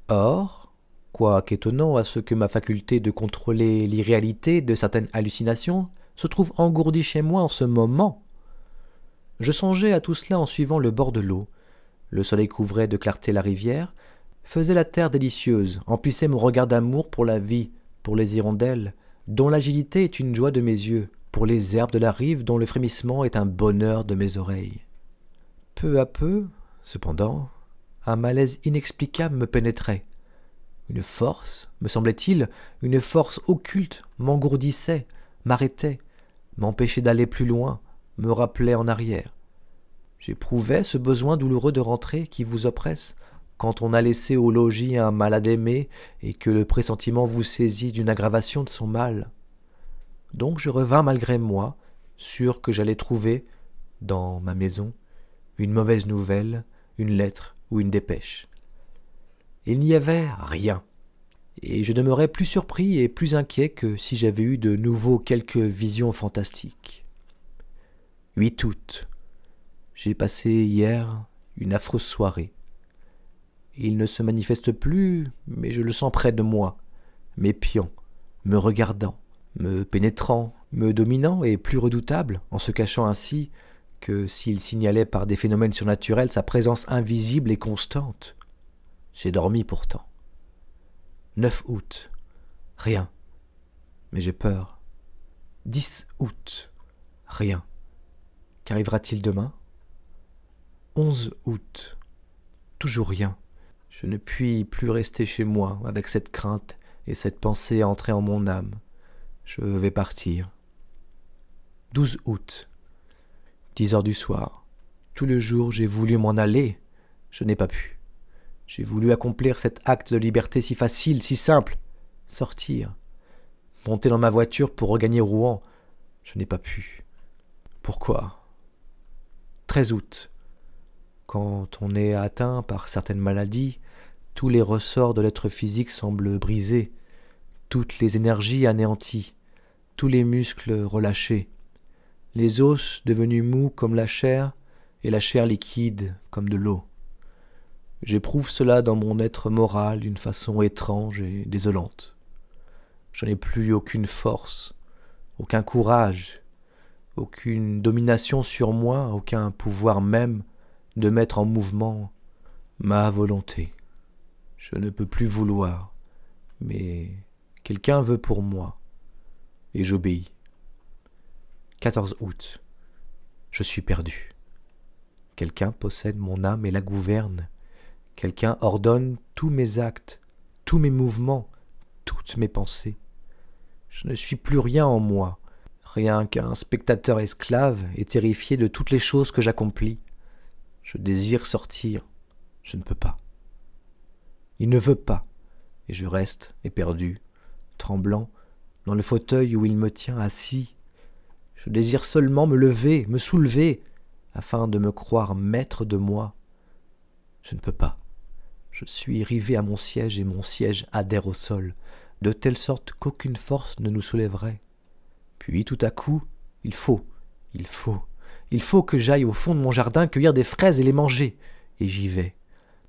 A: Or, quoique étonnant à ce que ma faculté de contrôler l'irréalité de certaines hallucinations se trouve engourdie chez moi en ce moment, je songeais à tout cela en suivant le bord de l'eau. Le soleil couvrait de clarté la rivière, faisait la terre délicieuse, emplissait mon regard d'amour pour la vie, pour les hirondelles, dont l'agilité est une joie de mes yeux, pour les herbes de la rive dont le frémissement est un bonheur de mes oreilles. Peu à peu, cependant, un malaise inexplicable me pénétrait. Une force, me semblait-il, une force occulte m'engourdissait, m'arrêtait, m'empêchait d'aller plus loin, me rappelait en arrière. J'éprouvais ce besoin douloureux de rentrer qui vous oppresse, quand on a laissé au logis un malade aimé et que le pressentiment vous saisit d'une aggravation de son mal. Donc je revins malgré moi, sûr que j'allais trouver, dans ma maison, une mauvaise nouvelle, une lettre ou une dépêche. Il n'y avait rien, et je demeurais plus surpris et plus inquiet que si j'avais eu de nouveau quelques visions fantastiques. 8 août. J'ai passé hier une affreuse soirée. Il ne se manifeste plus, mais je le sens près de moi, m'épiant, me regardant, me pénétrant, me dominant et plus redoutable, en se cachant ainsi que s'il signalait par des phénomènes surnaturels sa présence invisible et constante. J'ai dormi pourtant. 9 août. Rien. Mais j'ai peur. 10 août. Rien. Qu'arrivera-t-il demain 11 août. Toujours rien. Je ne puis plus rester chez moi avec cette crainte et cette pensée entrée en mon âme. Je vais partir. 12 août. 10 heures du soir. Tout le jour, j'ai voulu m'en aller. Je n'ai pas pu. J'ai voulu accomplir cet acte de liberté si facile, si simple. Sortir. Monter dans ma voiture pour regagner Rouen. Je n'ai pas pu. Pourquoi 13 août. Quand on est atteint par certaines maladies, tous les ressorts de l'être physique semblent brisés, toutes les énergies anéanties, tous les muscles relâchés, les os devenus mous comme la chair et la chair liquide comme de l'eau. J'éprouve cela dans mon être moral d'une façon étrange et désolante. Je n'ai plus aucune force, aucun courage, aucune domination sur moi, aucun pouvoir même de mettre en mouvement ma volonté. Je ne peux plus vouloir, mais quelqu'un veut pour moi, et j'obéis. 14 août. Je suis perdu. Quelqu'un possède mon âme et la gouverne. Quelqu'un ordonne tous mes actes, tous mes mouvements, toutes mes pensées. Je ne suis plus rien en moi, rien qu'un spectateur esclave et terrifié de toutes les choses que j'accomplis. Je désire sortir. Je ne peux pas. Il ne veut pas. Et je reste, éperdu, tremblant, dans le fauteuil où il me tient assis. Je désire seulement me lever, me soulever, afin de me croire maître de moi. Je ne peux pas. Je suis rivé à mon siège et mon siège adhère au sol, de telle sorte qu'aucune force ne nous soulèverait. Puis tout à coup, il faut, il faut, il faut que j'aille au fond de mon jardin cueillir des fraises et les manger. Et j'y vais.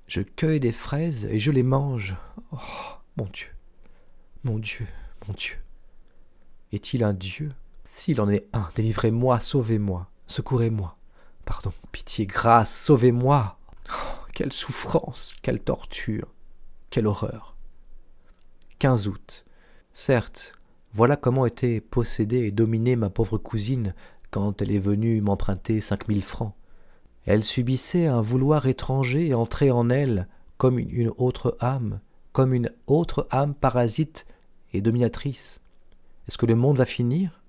A: Je cueille des fraises et je les mange. Oh, mon Dieu. Mon Dieu, mon Dieu. Est-il un Dieu S'il en est un, délivrez-moi, sauvez-moi, secourez-moi. Pardon, pitié, grâce, sauvez-moi. Oh, quelle souffrance, quelle torture, quelle horreur. 15 août. Certes, voilà comment était possédée et dominée ma pauvre cousine quand elle est venue m'emprunter cinq mille francs. Elle subissait un vouloir étranger entrer en elle comme une autre âme, comme une autre âme parasite et dominatrice. Est-ce que le monde va finir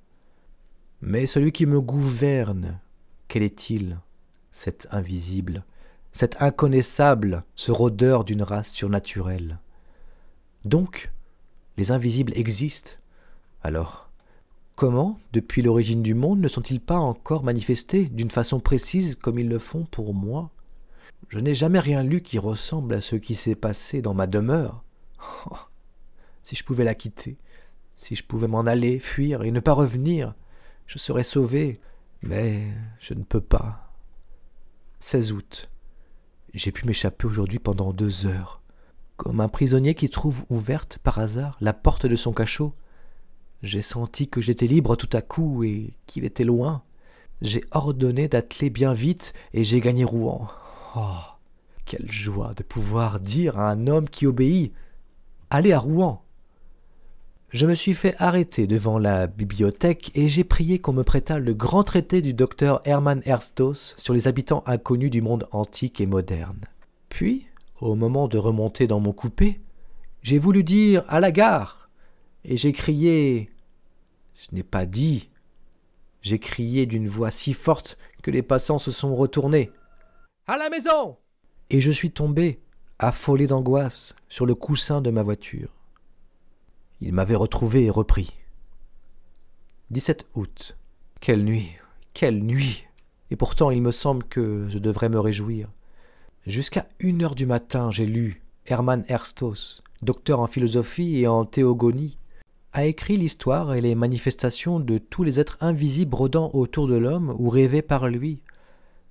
A: Mais celui qui me gouverne, quel est-il Cet invisible, cet inconnaissable, ce rôdeur d'une race surnaturelle. Donc, les invisibles existent. Alors, Comment, depuis l'origine du monde, ne sont-ils pas encore manifestés d'une façon précise comme ils le font pour moi Je n'ai jamais rien lu qui ressemble à ce qui s'est passé dans ma demeure. Oh, si je pouvais la quitter, si je pouvais m'en aller, fuir et ne pas revenir, je serais sauvé, mais je ne peux pas. 16 août. J'ai pu m'échapper aujourd'hui pendant deux heures, comme un prisonnier qui trouve ouverte par hasard la porte de son cachot. J'ai senti que j'étais libre tout à coup et qu'il était loin. J'ai ordonné d'atteler bien vite et j'ai gagné Rouen. Oh, quelle joie de pouvoir dire à un homme qui obéit Allez à Rouen Je me suis fait arrêter devant la bibliothèque et j'ai prié qu'on me prêtât le grand traité du docteur Hermann Herstos sur les habitants inconnus du monde antique et moderne. Puis, au moment de remonter dans mon coupé, j'ai voulu dire à la gare et j'ai crié. Je n'ai pas dit. J'ai crié d'une voix si forte que les passants se sont retournés. À la maison Et je suis tombé, affolé d'angoisse, sur le coussin de ma voiture. Il m'avait retrouvé et repris. 17 août. Quelle nuit Quelle nuit Et pourtant, il me semble que je devrais me réjouir. Jusqu'à une heure du matin, j'ai lu Hermann Herstos, docteur en philosophie et en théogonie, a écrit l'histoire et les manifestations de tous les êtres invisibles rodant autour de l'homme ou rêvés par lui.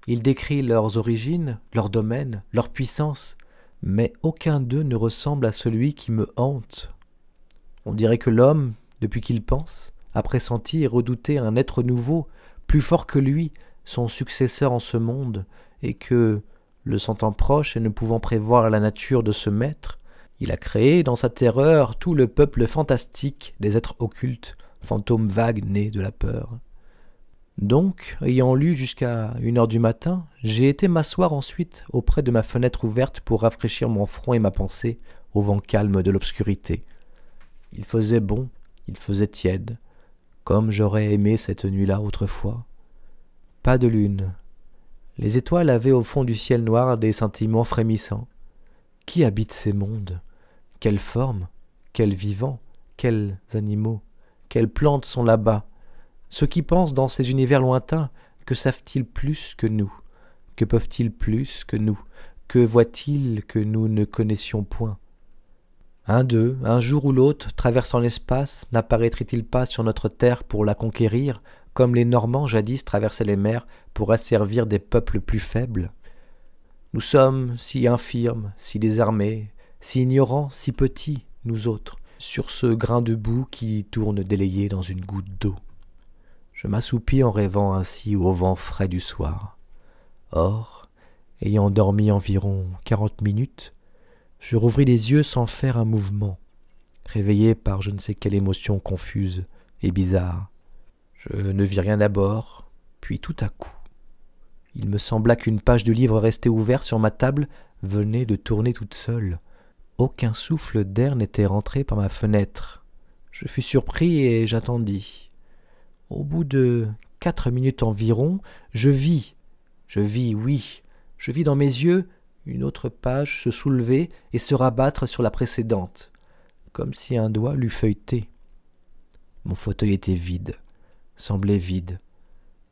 A: Il décrit leurs origines, leurs domaines, leurs puissances, mais aucun d'eux ne ressemble à celui qui me hante. On dirait que l'homme, depuis qu'il pense, a pressenti et redouté un être nouveau, plus fort que lui, son successeur en ce monde, et que, le sentant proche et ne pouvant prévoir la nature de ce maître, il a créé dans sa terreur tout le peuple fantastique des êtres occultes, fantômes vagues nés de la peur. Donc, ayant lu jusqu'à une heure du matin, j'ai été m'asseoir ensuite auprès de ma fenêtre ouverte pour rafraîchir mon front et ma pensée au vent calme de l'obscurité. Il faisait bon, il faisait tiède, comme j'aurais aimé cette nuit-là autrefois. Pas de lune. Les étoiles avaient au fond du ciel noir des sentiments frémissants. Qui habite ces mondes quelles formes Quels vivants Quels animaux Quelles plantes sont là-bas Ceux qui pensent dans ces univers lointains, que savent-ils plus que nous Que peuvent-ils plus que nous Que voient-ils que nous ne connaissions point un d'eux, un jour ou l'autre, traversant l'espace, n'apparaîtrait-il pas sur notre terre pour la conquérir, comme les Normands jadis traversaient les mers pour asservir des peuples plus faibles Nous sommes si infirmes, si désarmés, si ignorants, si petits, nous autres, sur ce grain de boue qui tourne délayé dans une goutte d'eau. Je m'assoupis en rêvant ainsi au vent frais du soir. Or, ayant dormi environ quarante minutes, je rouvris les yeux sans faire un mouvement, réveillé par je ne sais quelle émotion confuse et bizarre. Je ne vis rien d'abord, puis tout à coup, il me sembla qu'une page de livre restée ouverte sur ma table venait de tourner toute seule, aucun souffle d'air n'était rentré par ma fenêtre. Je fus surpris et j'attendis. Au bout de quatre minutes environ, je vis, je vis, oui, je vis dans mes yeux une autre page se soulever et se rabattre sur la précédente, comme si un doigt l'eût feuilleté. Mon fauteuil était vide, semblait vide,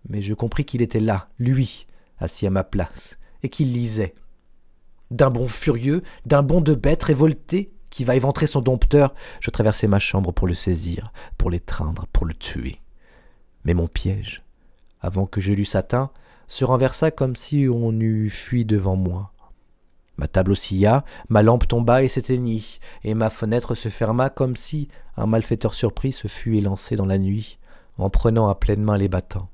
A: mais je compris qu'il était là, lui, assis à ma place, et qu'il lisait d'un bond furieux, d'un bond de bête révoltée qui va éventrer son dompteur, je traversai ma chambre pour le saisir, pour l'étreindre, pour le tuer. Mais mon piège, avant que je l'eusse atteint, se renversa comme si on eût fui devant moi. Ma table oscilla, ma lampe tomba et s'éteignit, et ma fenêtre se ferma comme si un malfaiteur surpris se fût élancé dans la nuit, en prenant à pleine main les battants.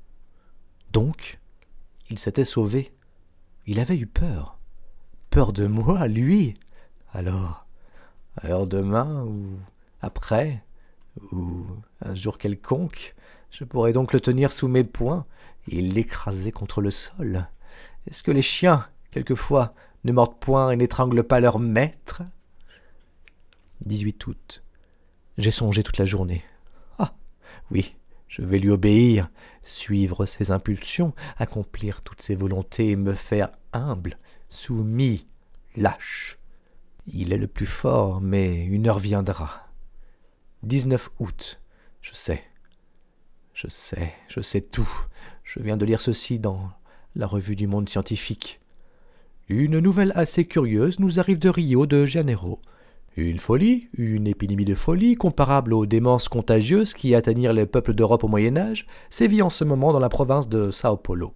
A: Donc, il s'était sauvé. Il avait eu peur peur de moi, lui Alors, alors demain ou après ou un jour quelconque, je pourrais donc le tenir sous mes poings et l'écraser contre le sol. Est-ce que les chiens, quelquefois, ne mordent point et n'étranglent pas leur maître 18 août. J'ai songé toute la journée. Ah oui, je vais lui obéir, suivre ses impulsions, accomplir toutes ses volontés et me faire humble, soumis, lâche. Il est le plus fort, mais une heure viendra. 19 août, je sais. Je sais, je sais tout. Je viens de lire ceci dans la revue du monde scientifique. Une nouvelle assez curieuse nous arrive de Rio de Janeiro. Une folie, une épidémie de folie comparable aux démences contagieuses qui atteignirent les peuples d'Europe au Moyen Âge, sévit en ce moment dans la province de Sao Paulo.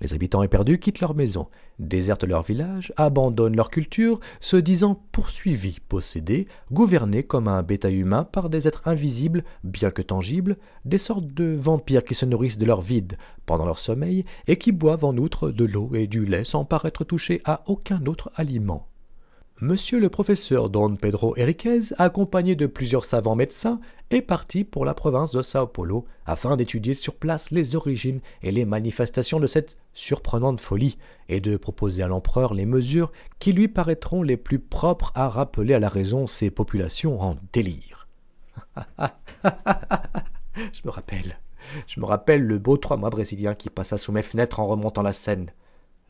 A: Les habitants éperdus quittent leur maison, désertent leur village, abandonnent leur culture, se disant poursuivis, possédés, gouvernés comme un bétail humain par des êtres invisibles, bien que tangibles, des sortes de vampires qui se nourrissent de leur vide pendant leur sommeil et qui boivent en outre de l'eau et du lait sans paraître touchés à aucun autre aliment. Monsieur le professeur Don Pedro Enriquez, accompagné de plusieurs savants médecins, est parti pour la province de Sao Paulo afin d'étudier sur place les origines et les manifestations de cette surprenante folie et de proposer à l'empereur les mesures qui lui paraîtront les plus propres à rappeler à la raison ces populations en délire. je me rappelle, je me rappelle le beau trois mois brésilien qui passa sous mes fenêtres en remontant la Seine.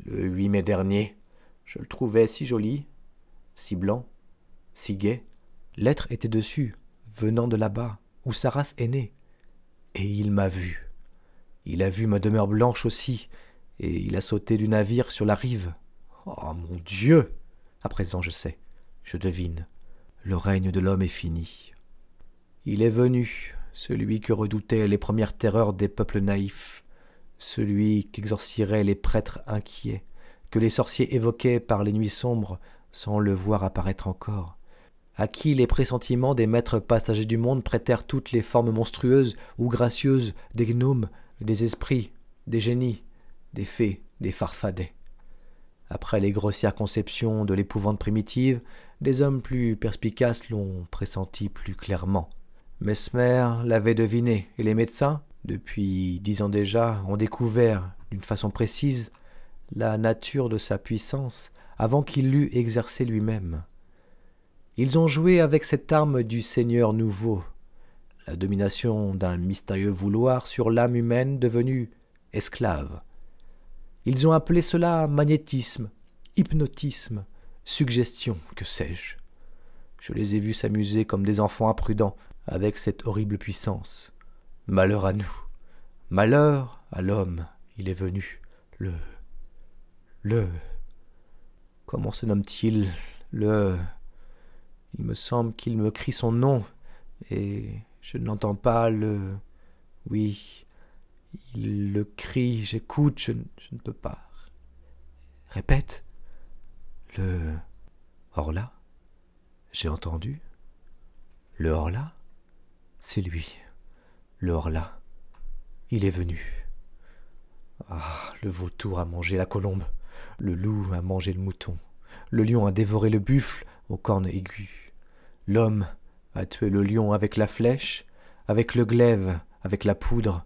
A: Le 8 mai dernier, je le trouvais si joli, si blanc, si gai. L'être était dessus, venant de là-bas, où sa race est née. Et il m'a vu. Il a vu ma demeure blanche aussi, et il a sauté du navire sur la rive. Oh mon Dieu À présent je sais, je devine. Le règne de l'homme est fini. Il est venu, celui que redoutaient les premières terreurs des peuples naïfs, celui qu'exorciraient les prêtres inquiets, que les sorciers évoquaient par les nuits sombres sans le voir apparaître encore, à qui les pressentiments des maîtres passagers du monde prêtèrent toutes les formes monstrueuses ou gracieuses des gnomes, des esprits, des génies, des fées, des farfadets. Après les grossières conceptions de l'épouvante primitive, des hommes plus perspicaces l'ont pressenti plus clairement. Mesmer l'avait deviné, et les médecins, depuis dix ans déjà, ont découvert, d'une façon précise, la nature de sa puissance, avant qu'il l'eût exercé lui-même. Ils ont joué avec cette arme du Seigneur nouveau, la domination d'un mystérieux vouloir sur l'âme humaine devenue esclave. Ils ont appelé cela magnétisme, hypnotisme, suggestion, que sais-je. Je les ai vus s'amuser comme des enfants imprudents avec cette horrible puissance. Malheur à nous, malheur à l'homme, il est venu, le, le. Comment se nomme-t-il Le. Il me semble qu'il me crie son nom, et je ne l'entends pas, le. Oui, il le crie, j'écoute, je, je, ne peux pas. Répète. Le. Orla J'ai entendu. Le Orla C'est lui. Le Orla. Il est venu. Ah, le vautour a mangé la colombe. Le loup a mangé le mouton. Le lion a dévoré le buffle aux cornes aiguës. L'homme a tué le lion avec la flèche, avec le glaive, avec la poudre.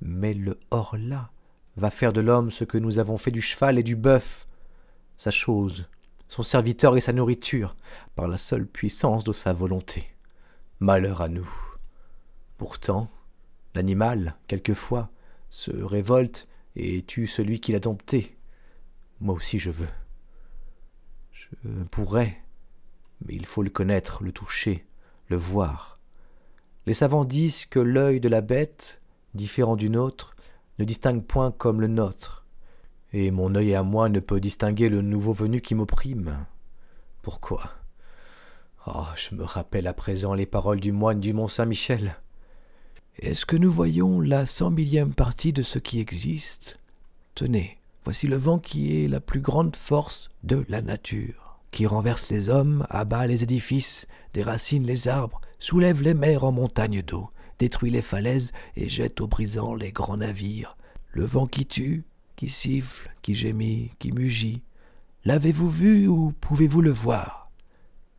A: Mais le hors-là va faire de l'homme ce que nous avons fait du cheval et du bœuf, sa chose, son serviteur et sa nourriture, par la seule puissance de sa volonté. Malheur à nous. Pourtant, l'animal, quelquefois, se révolte et tue celui qui l'a dompté. Moi aussi je veux. Je pourrais, mais il faut le connaître, le toucher, le voir. Les savants disent que l'œil de la bête, différent du nôtre, ne distingue point comme le nôtre, et mon œil à moi ne peut distinguer le nouveau venu qui m'opprime. Pourquoi Oh, je me rappelle à présent les paroles du moine du Mont Saint-Michel. Est-ce que nous voyons la cent millième partie de ce qui existe Tenez, Voici le vent qui est la plus grande force de la nature, qui renverse les hommes, abat les édifices, déracine les arbres, soulève les mers en montagnes d'eau, détruit les falaises et jette aux brisants les grands navires. Le vent qui tue, qui siffle, qui gémit, qui mugit. L'avez-vous vu ou pouvez-vous le voir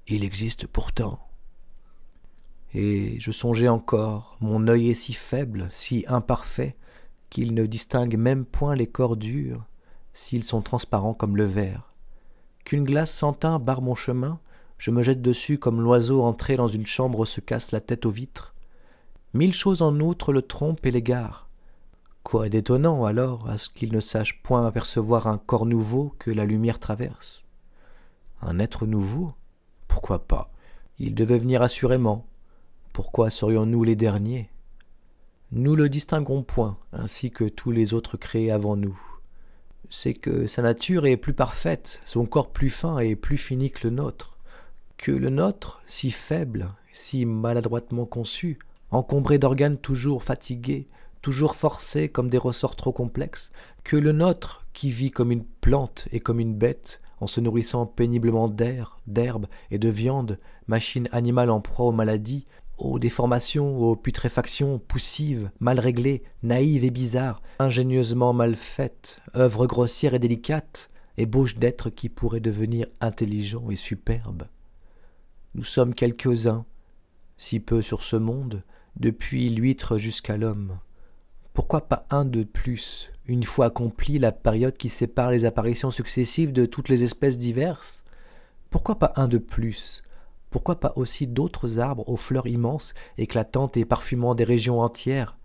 A: Il existe pourtant. Et je songeais encore, mon œil est si faible, si imparfait, qu'il ne distingue même point les corps durs, s'ils sont transparents comme le verre. Qu'une glace sans teint barre mon chemin, je me jette dessus comme l'oiseau entré dans une chambre se casse la tête aux vitres. Mille choses en outre le trompent et l'égarent. Quoi d'étonnant alors à ce qu'il ne sache point apercevoir un corps nouveau que la lumière traverse Un être nouveau Pourquoi pas Il devait venir assurément. Pourquoi serions-nous les derniers Nous le distinguons point, ainsi que tous les autres créés avant nous c'est que sa nature est plus parfaite, son corps plus fin et plus fini que le nôtre, que le nôtre, si faible, si maladroitement conçu, encombré d'organes toujours fatigués, toujours forcés comme des ressorts trop complexes, que le nôtre, qui vit comme une plante et comme une bête, en se nourrissant péniblement d'air, d'herbe et de viande, machine animale en proie aux maladies, aux déformations, aux putréfactions poussives, mal réglées, naïves et bizarres, ingénieusement mal faites, œuvres grossières et délicates, ébauches d'êtres qui pourraient devenir intelligents et superbes. Nous sommes quelques-uns, si peu sur ce monde, depuis l'huître jusqu'à l'homme. Pourquoi pas un de plus, une fois accomplie la période qui sépare les apparitions successives de toutes les espèces diverses Pourquoi pas un de plus pourquoi pas aussi d'autres arbres aux fleurs immenses, éclatantes et parfumant des régions entières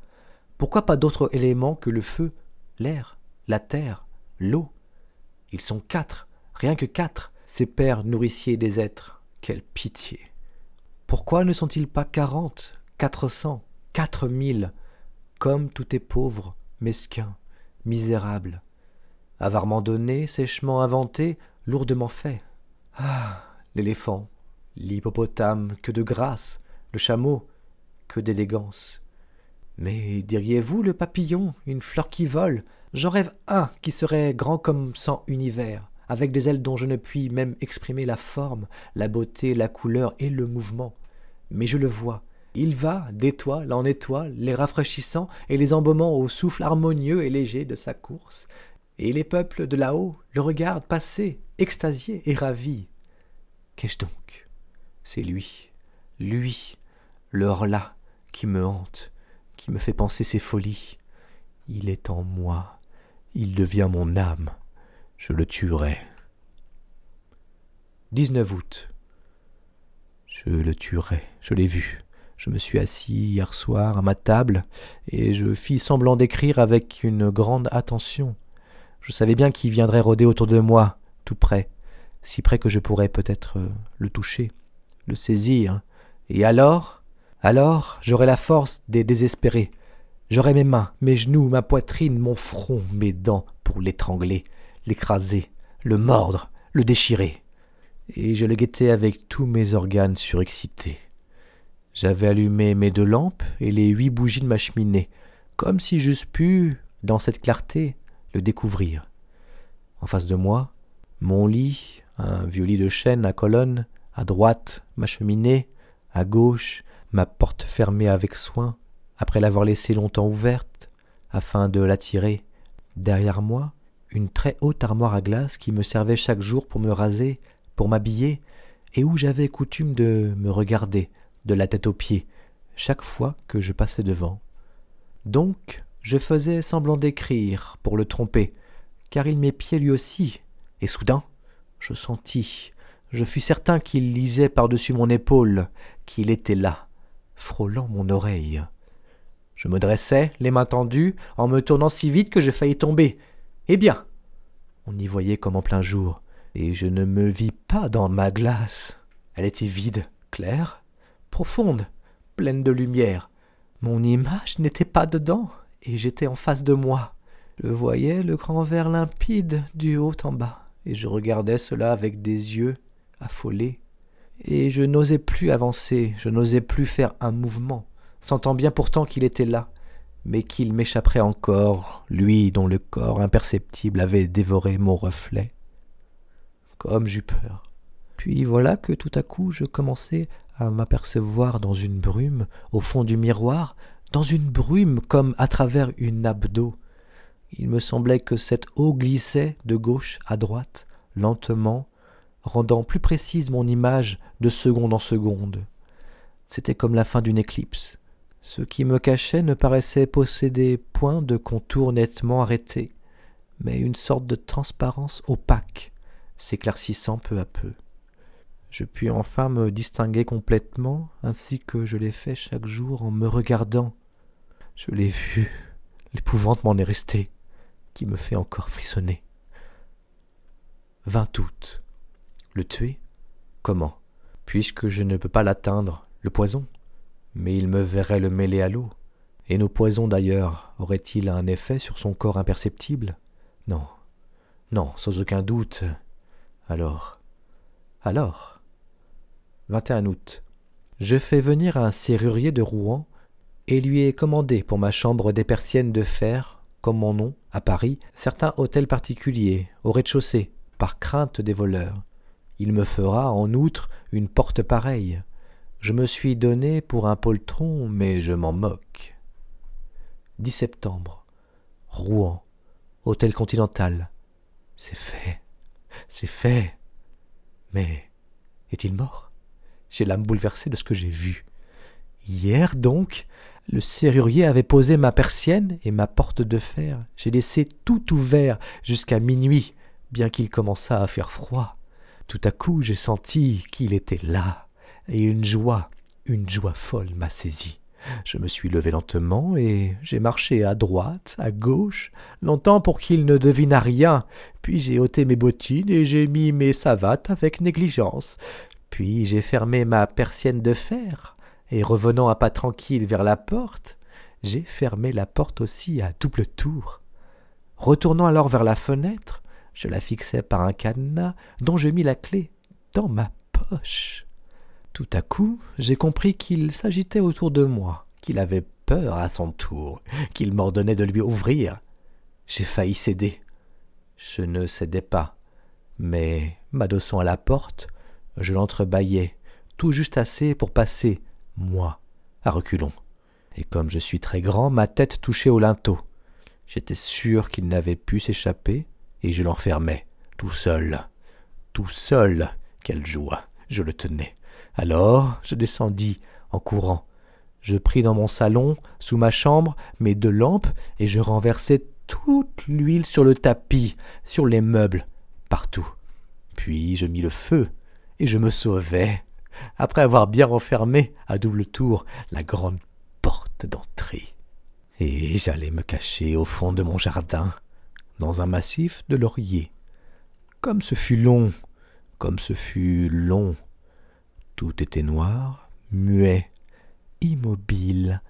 A: Pourquoi pas d'autres éléments que le feu, l'air, la terre, l'eau Ils sont quatre, rien que quatre, ces pères nourriciers des êtres. Quelle pitié Pourquoi ne sont-ils pas quarante, quatre cents, quatre mille Comme tout est pauvre, mesquin, misérable. Avarement donné, sèchement inventé, lourdement fait. Ah L'éléphant, l'hippopotame, que de grâce, le chameau, que d'élégance. Mais diriez-vous le papillon, une fleur qui vole J'en rêve un qui serait grand comme cent univers, avec des ailes dont je ne puis même exprimer la forme, la beauté, la couleur et le mouvement. Mais je le vois. Il va d'étoile en étoile, les rafraîchissant et les embaumant au souffle harmonieux et léger de sa course. Et les peuples de là-haut le regardent passer, extasiés et ravis. Qu'ai-je donc c'est lui, lui, lheure là qui me hante, qui me fait penser ses folies. Il est en moi, il devient mon âme, je le tuerai. 19 août. Je le tuerai, je l'ai vu. Je me suis assis hier soir à ma table et je fis semblant d'écrire avec une grande attention. Je savais bien qu'il viendrait rôder autour de moi, tout près, si près que je pourrais peut-être euh, le toucher le saisir. Et alors Alors j'aurai la force des désespérés. J'aurai mes mains, mes genoux, ma poitrine, mon front, mes dents pour l'étrangler, l'écraser, le mordre, le déchirer. Et je le guettais avec tous mes organes surexcités. J'avais allumé mes deux lampes et les huit bougies de ma cheminée, comme si j'eusse pu, dans cette clarté, le découvrir. En face de moi, mon lit, un vieux lit de chêne à colonnes, à droite ma cheminée, à gauche ma porte fermée avec soin, après l'avoir laissée longtemps ouverte, afin de l'attirer. Derrière moi, une très haute armoire à glace qui me servait chaque jour pour me raser, pour m'habiller, et où j'avais coutume de me regarder, de la tête aux pieds, chaque fois que je passais devant. Donc, je faisais semblant d'écrire pour le tromper, car il m'épiait lui aussi, et soudain, je sentis je fus certain qu'il lisait par-dessus mon épaule, qu'il était là, frôlant mon oreille. Je me dressai, les mains tendues, en me tournant si vite que je faillis tomber. Eh bien On y voyait comme en plein jour, et je ne me vis pas dans ma glace. Elle était vide, claire, profonde, pleine de lumière. Mon image n'était pas dedans, et j'étais en face de moi. Je voyais le grand verre limpide du haut en bas, et je regardais cela avec des yeux affolé, et je n'osais plus avancer, je n'osais plus faire un mouvement, sentant bien pourtant qu'il était là, mais qu'il m'échapperait encore, lui dont le corps imperceptible avait dévoré mon reflet. Comme j'eus peur. Puis voilà que tout à coup je commençais à m'apercevoir dans une brume, au fond du miroir, dans une brume comme à travers une nappe d'eau. Il me semblait que cette eau glissait de gauche à droite, lentement, rendant plus précise mon image de seconde en seconde. C'était comme la fin d'une éclipse. Ce qui me cachait ne paraissait posséder point de contours nettement arrêté, mais une sorte de transparence opaque, s'éclaircissant peu à peu. Je puis enfin me distinguer complètement, ainsi que je l'ai fait chaque jour en me regardant. Je l'ai vu, l'épouvante m'en est restée, qui me fait encore frissonner. 20 août. Le tuer Comment Puisque je ne peux pas l'atteindre, le poison Mais il me verrait le mêler à l'eau. Et nos poisons d'ailleurs, auraient-ils un effet sur son corps imperceptible Non. Non, sans aucun doute. Alors. Alors. 21 août. Je fais venir un serrurier de Rouen et lui ai commandé pour ma chambre des persiennes de fer, comme mon nom, à Paris, certains hôtels particuliers, au rez-de-chaussée, par crainte des voleurs. Il me fera en outre une porte pareille. Je me suis donné pour un poltron, mais je m'en moque. 10 septembre. Rouen. Hôtel Continental. C'est fait. C'est fait. Mais est-il mort J'ai l'âme bouleversée de ce que j'ai vu. Hier donc, le serrurier avait posé ma persienne et ma porte de fer. J'ai laissé tout ouvert jusqu'à minuit, bien qu'il commençât à faire froid. Tout à coup j'ai senti qu'il était là, et une joie, une joie folle m'a saisi. Je me suis levé lentement et j'ai marché à droite, à gauche, longtemps pour qu'il ne devinât rien, puis j'ai ôté mes bottines et j'ai mis mes savates avec négligence, puis j'ai fermé ma persienne de fer, et revenant à pas tranquille vers la porte, j'ai fermé la porte aussi à double tour. Retournant alors vers la fenêtre, je la fixai par un cadenas dont je mis la clé dans ma poche. Tout à coup, j'ai compris qu'il s'agitait autour de moi, qu'il avait peur à son tour, qu'il m'ordonnait de lui ouvrir. J'ai failli céder. Je ne cédais pas, mais, m'adossant à la porte, je l'entrebâillai, tout juste assez pour passer, moi, à reculons. Et comme je suis très grand, ma tête touchait au linteau. J'étais sûr qu'il n'avait pu s'échapper, et je l'enfermai, tout seul, tout seul, quelle joie, je le tenais. Alors je descendis en courant. Je pris dans mon salon, sous ma chambre, mes deux lampes, et je renversai toute l'huile sur le tapis, sur les meubles, partout. Puis je mis le feu, et je me sauvai, après avoir bien refermé à double tour la grande porte d'entrée. Et j'allais me cacher au fond de mon jardin, dans un massif de lauriers. Comme ce fut long, comme ce fut long, tout était noir, muet, immobile,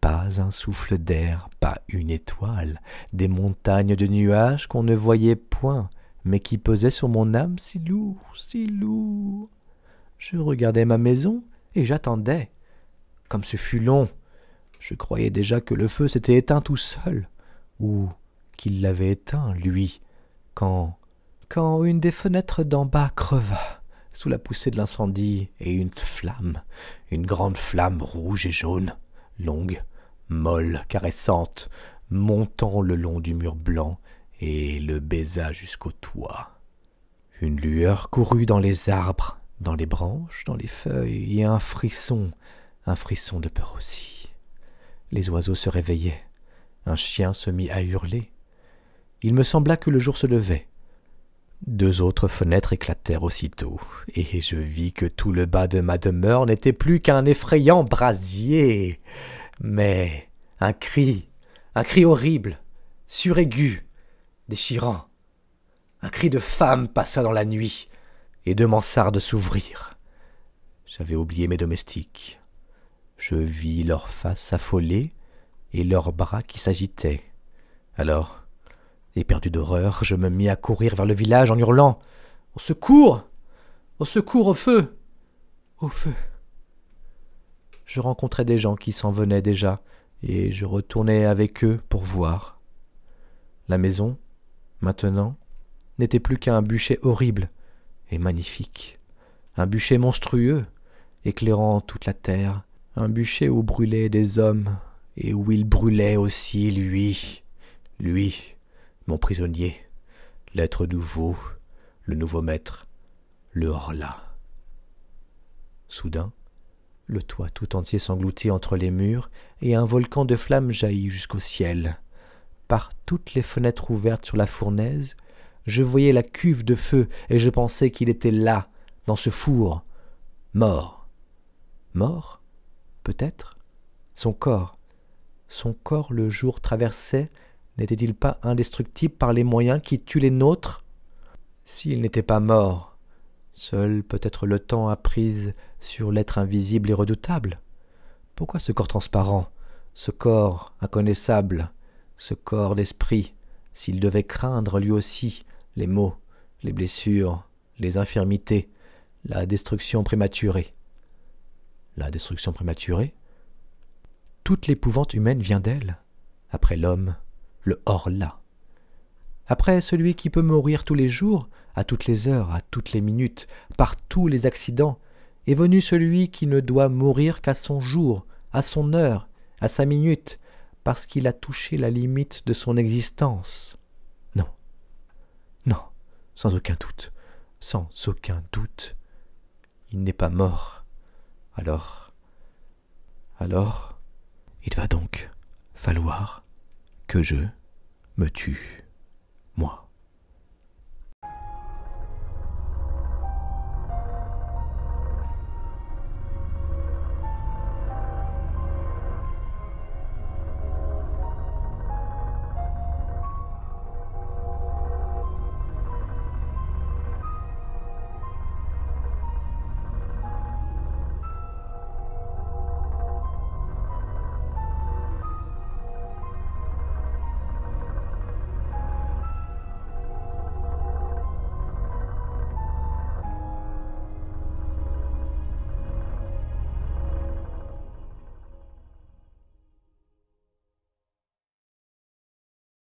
A: pas un souffle d'air, pas une étoile, des montagnes de nuages qu'on ne voyait point, mais qui pesaient sur mon âme si lourd, si lourd. Je regardais ma maison et j'attendais. Comme ce fut long, je croyais déjà que le feu s'était éteint tout seul, ou qu'il l'avait éteint, lui, quand quand une des fenêtres d'en bas creva sous la poussée de l'incendie et une flamme, une grande flamme rouge et jaune, longue, molle, caressante, montant le long du mur blanc et le baisa jusqu'au toit. Une lueur courut dans les arbres, dans les branches, dans les feuilles, et un frisson, un frisson de peur aussi. Les oiseaux se réveillaient. Un chien se mit à hurler il me sembla que le jour se levait. Deux autres fenêtres éclatèrent aussitôt, et je vis que tout le bas de ma demeure n'était plus qu'un effrayant brasier. Mais un cri, un cri horrible, suraigu, déchirant. Un cri de femme passa dans la nuit, et deux mansardes s'ouvrirent. J'avais oublié mes domestiques. Je vis leurs faces affolées et leurs bras qui s'agitaient. Alors, Éperdu d'horreur, je me mis à courir vers le village en hurlant Au secours Au secours au feu Au feu Je rencontrai des gens qui s'en venaient déjà, et je retournai avec eux pour voir. La maison, maintenant, n'était plus qu'un bûcher horrible et magnifique, un bûcher monstrueux, éclairant toute la terre, un bûcher où brûlaient des hommes, et où il brûlait aussi lui, lui, mon prisonnier, l'être nouveau, le nouveau maître, le horla. Soudain, le toit tout entier s'engloutit entre les murs et un volcan de flammes jaillit jusqu'au ciel. Par toutes les fenêtres ouvertes sur la fournaise, je voyais la cuve de feu et je pensais qu'il était là, dans ce four, mort. Mort Peut-être Son corps. Son corps le jour traversait N'était-il pas indestructible par les moyens qui tuent les nôtres S'il n'était pas mort, seul peut-être le temps a prise sur l'être invisible et redoutable. Pourquoi ce corps transparent, ce corps inconnaissable, ce corps d'esprit, s'il devait craindre lui aussi les maux, les blessures, les infirmités, la destruction prématurée La destruction prématurée Toute l'épouvante humaine vient d'elle, après l'homme le hors-là. Après, celui qui peut mourir tous les jours, à toutes les heures, à toutes les minutes, par tous les accidents, est venu celui qui ne doit mourir qu'à son jour, à son heure, à sa minute, parce qu'il a touché la limite de son existence. Non, non, sans aucun doute, sans aucun doute, il n'est pas mort. Alors, alors, il va donc falloir que je me tue.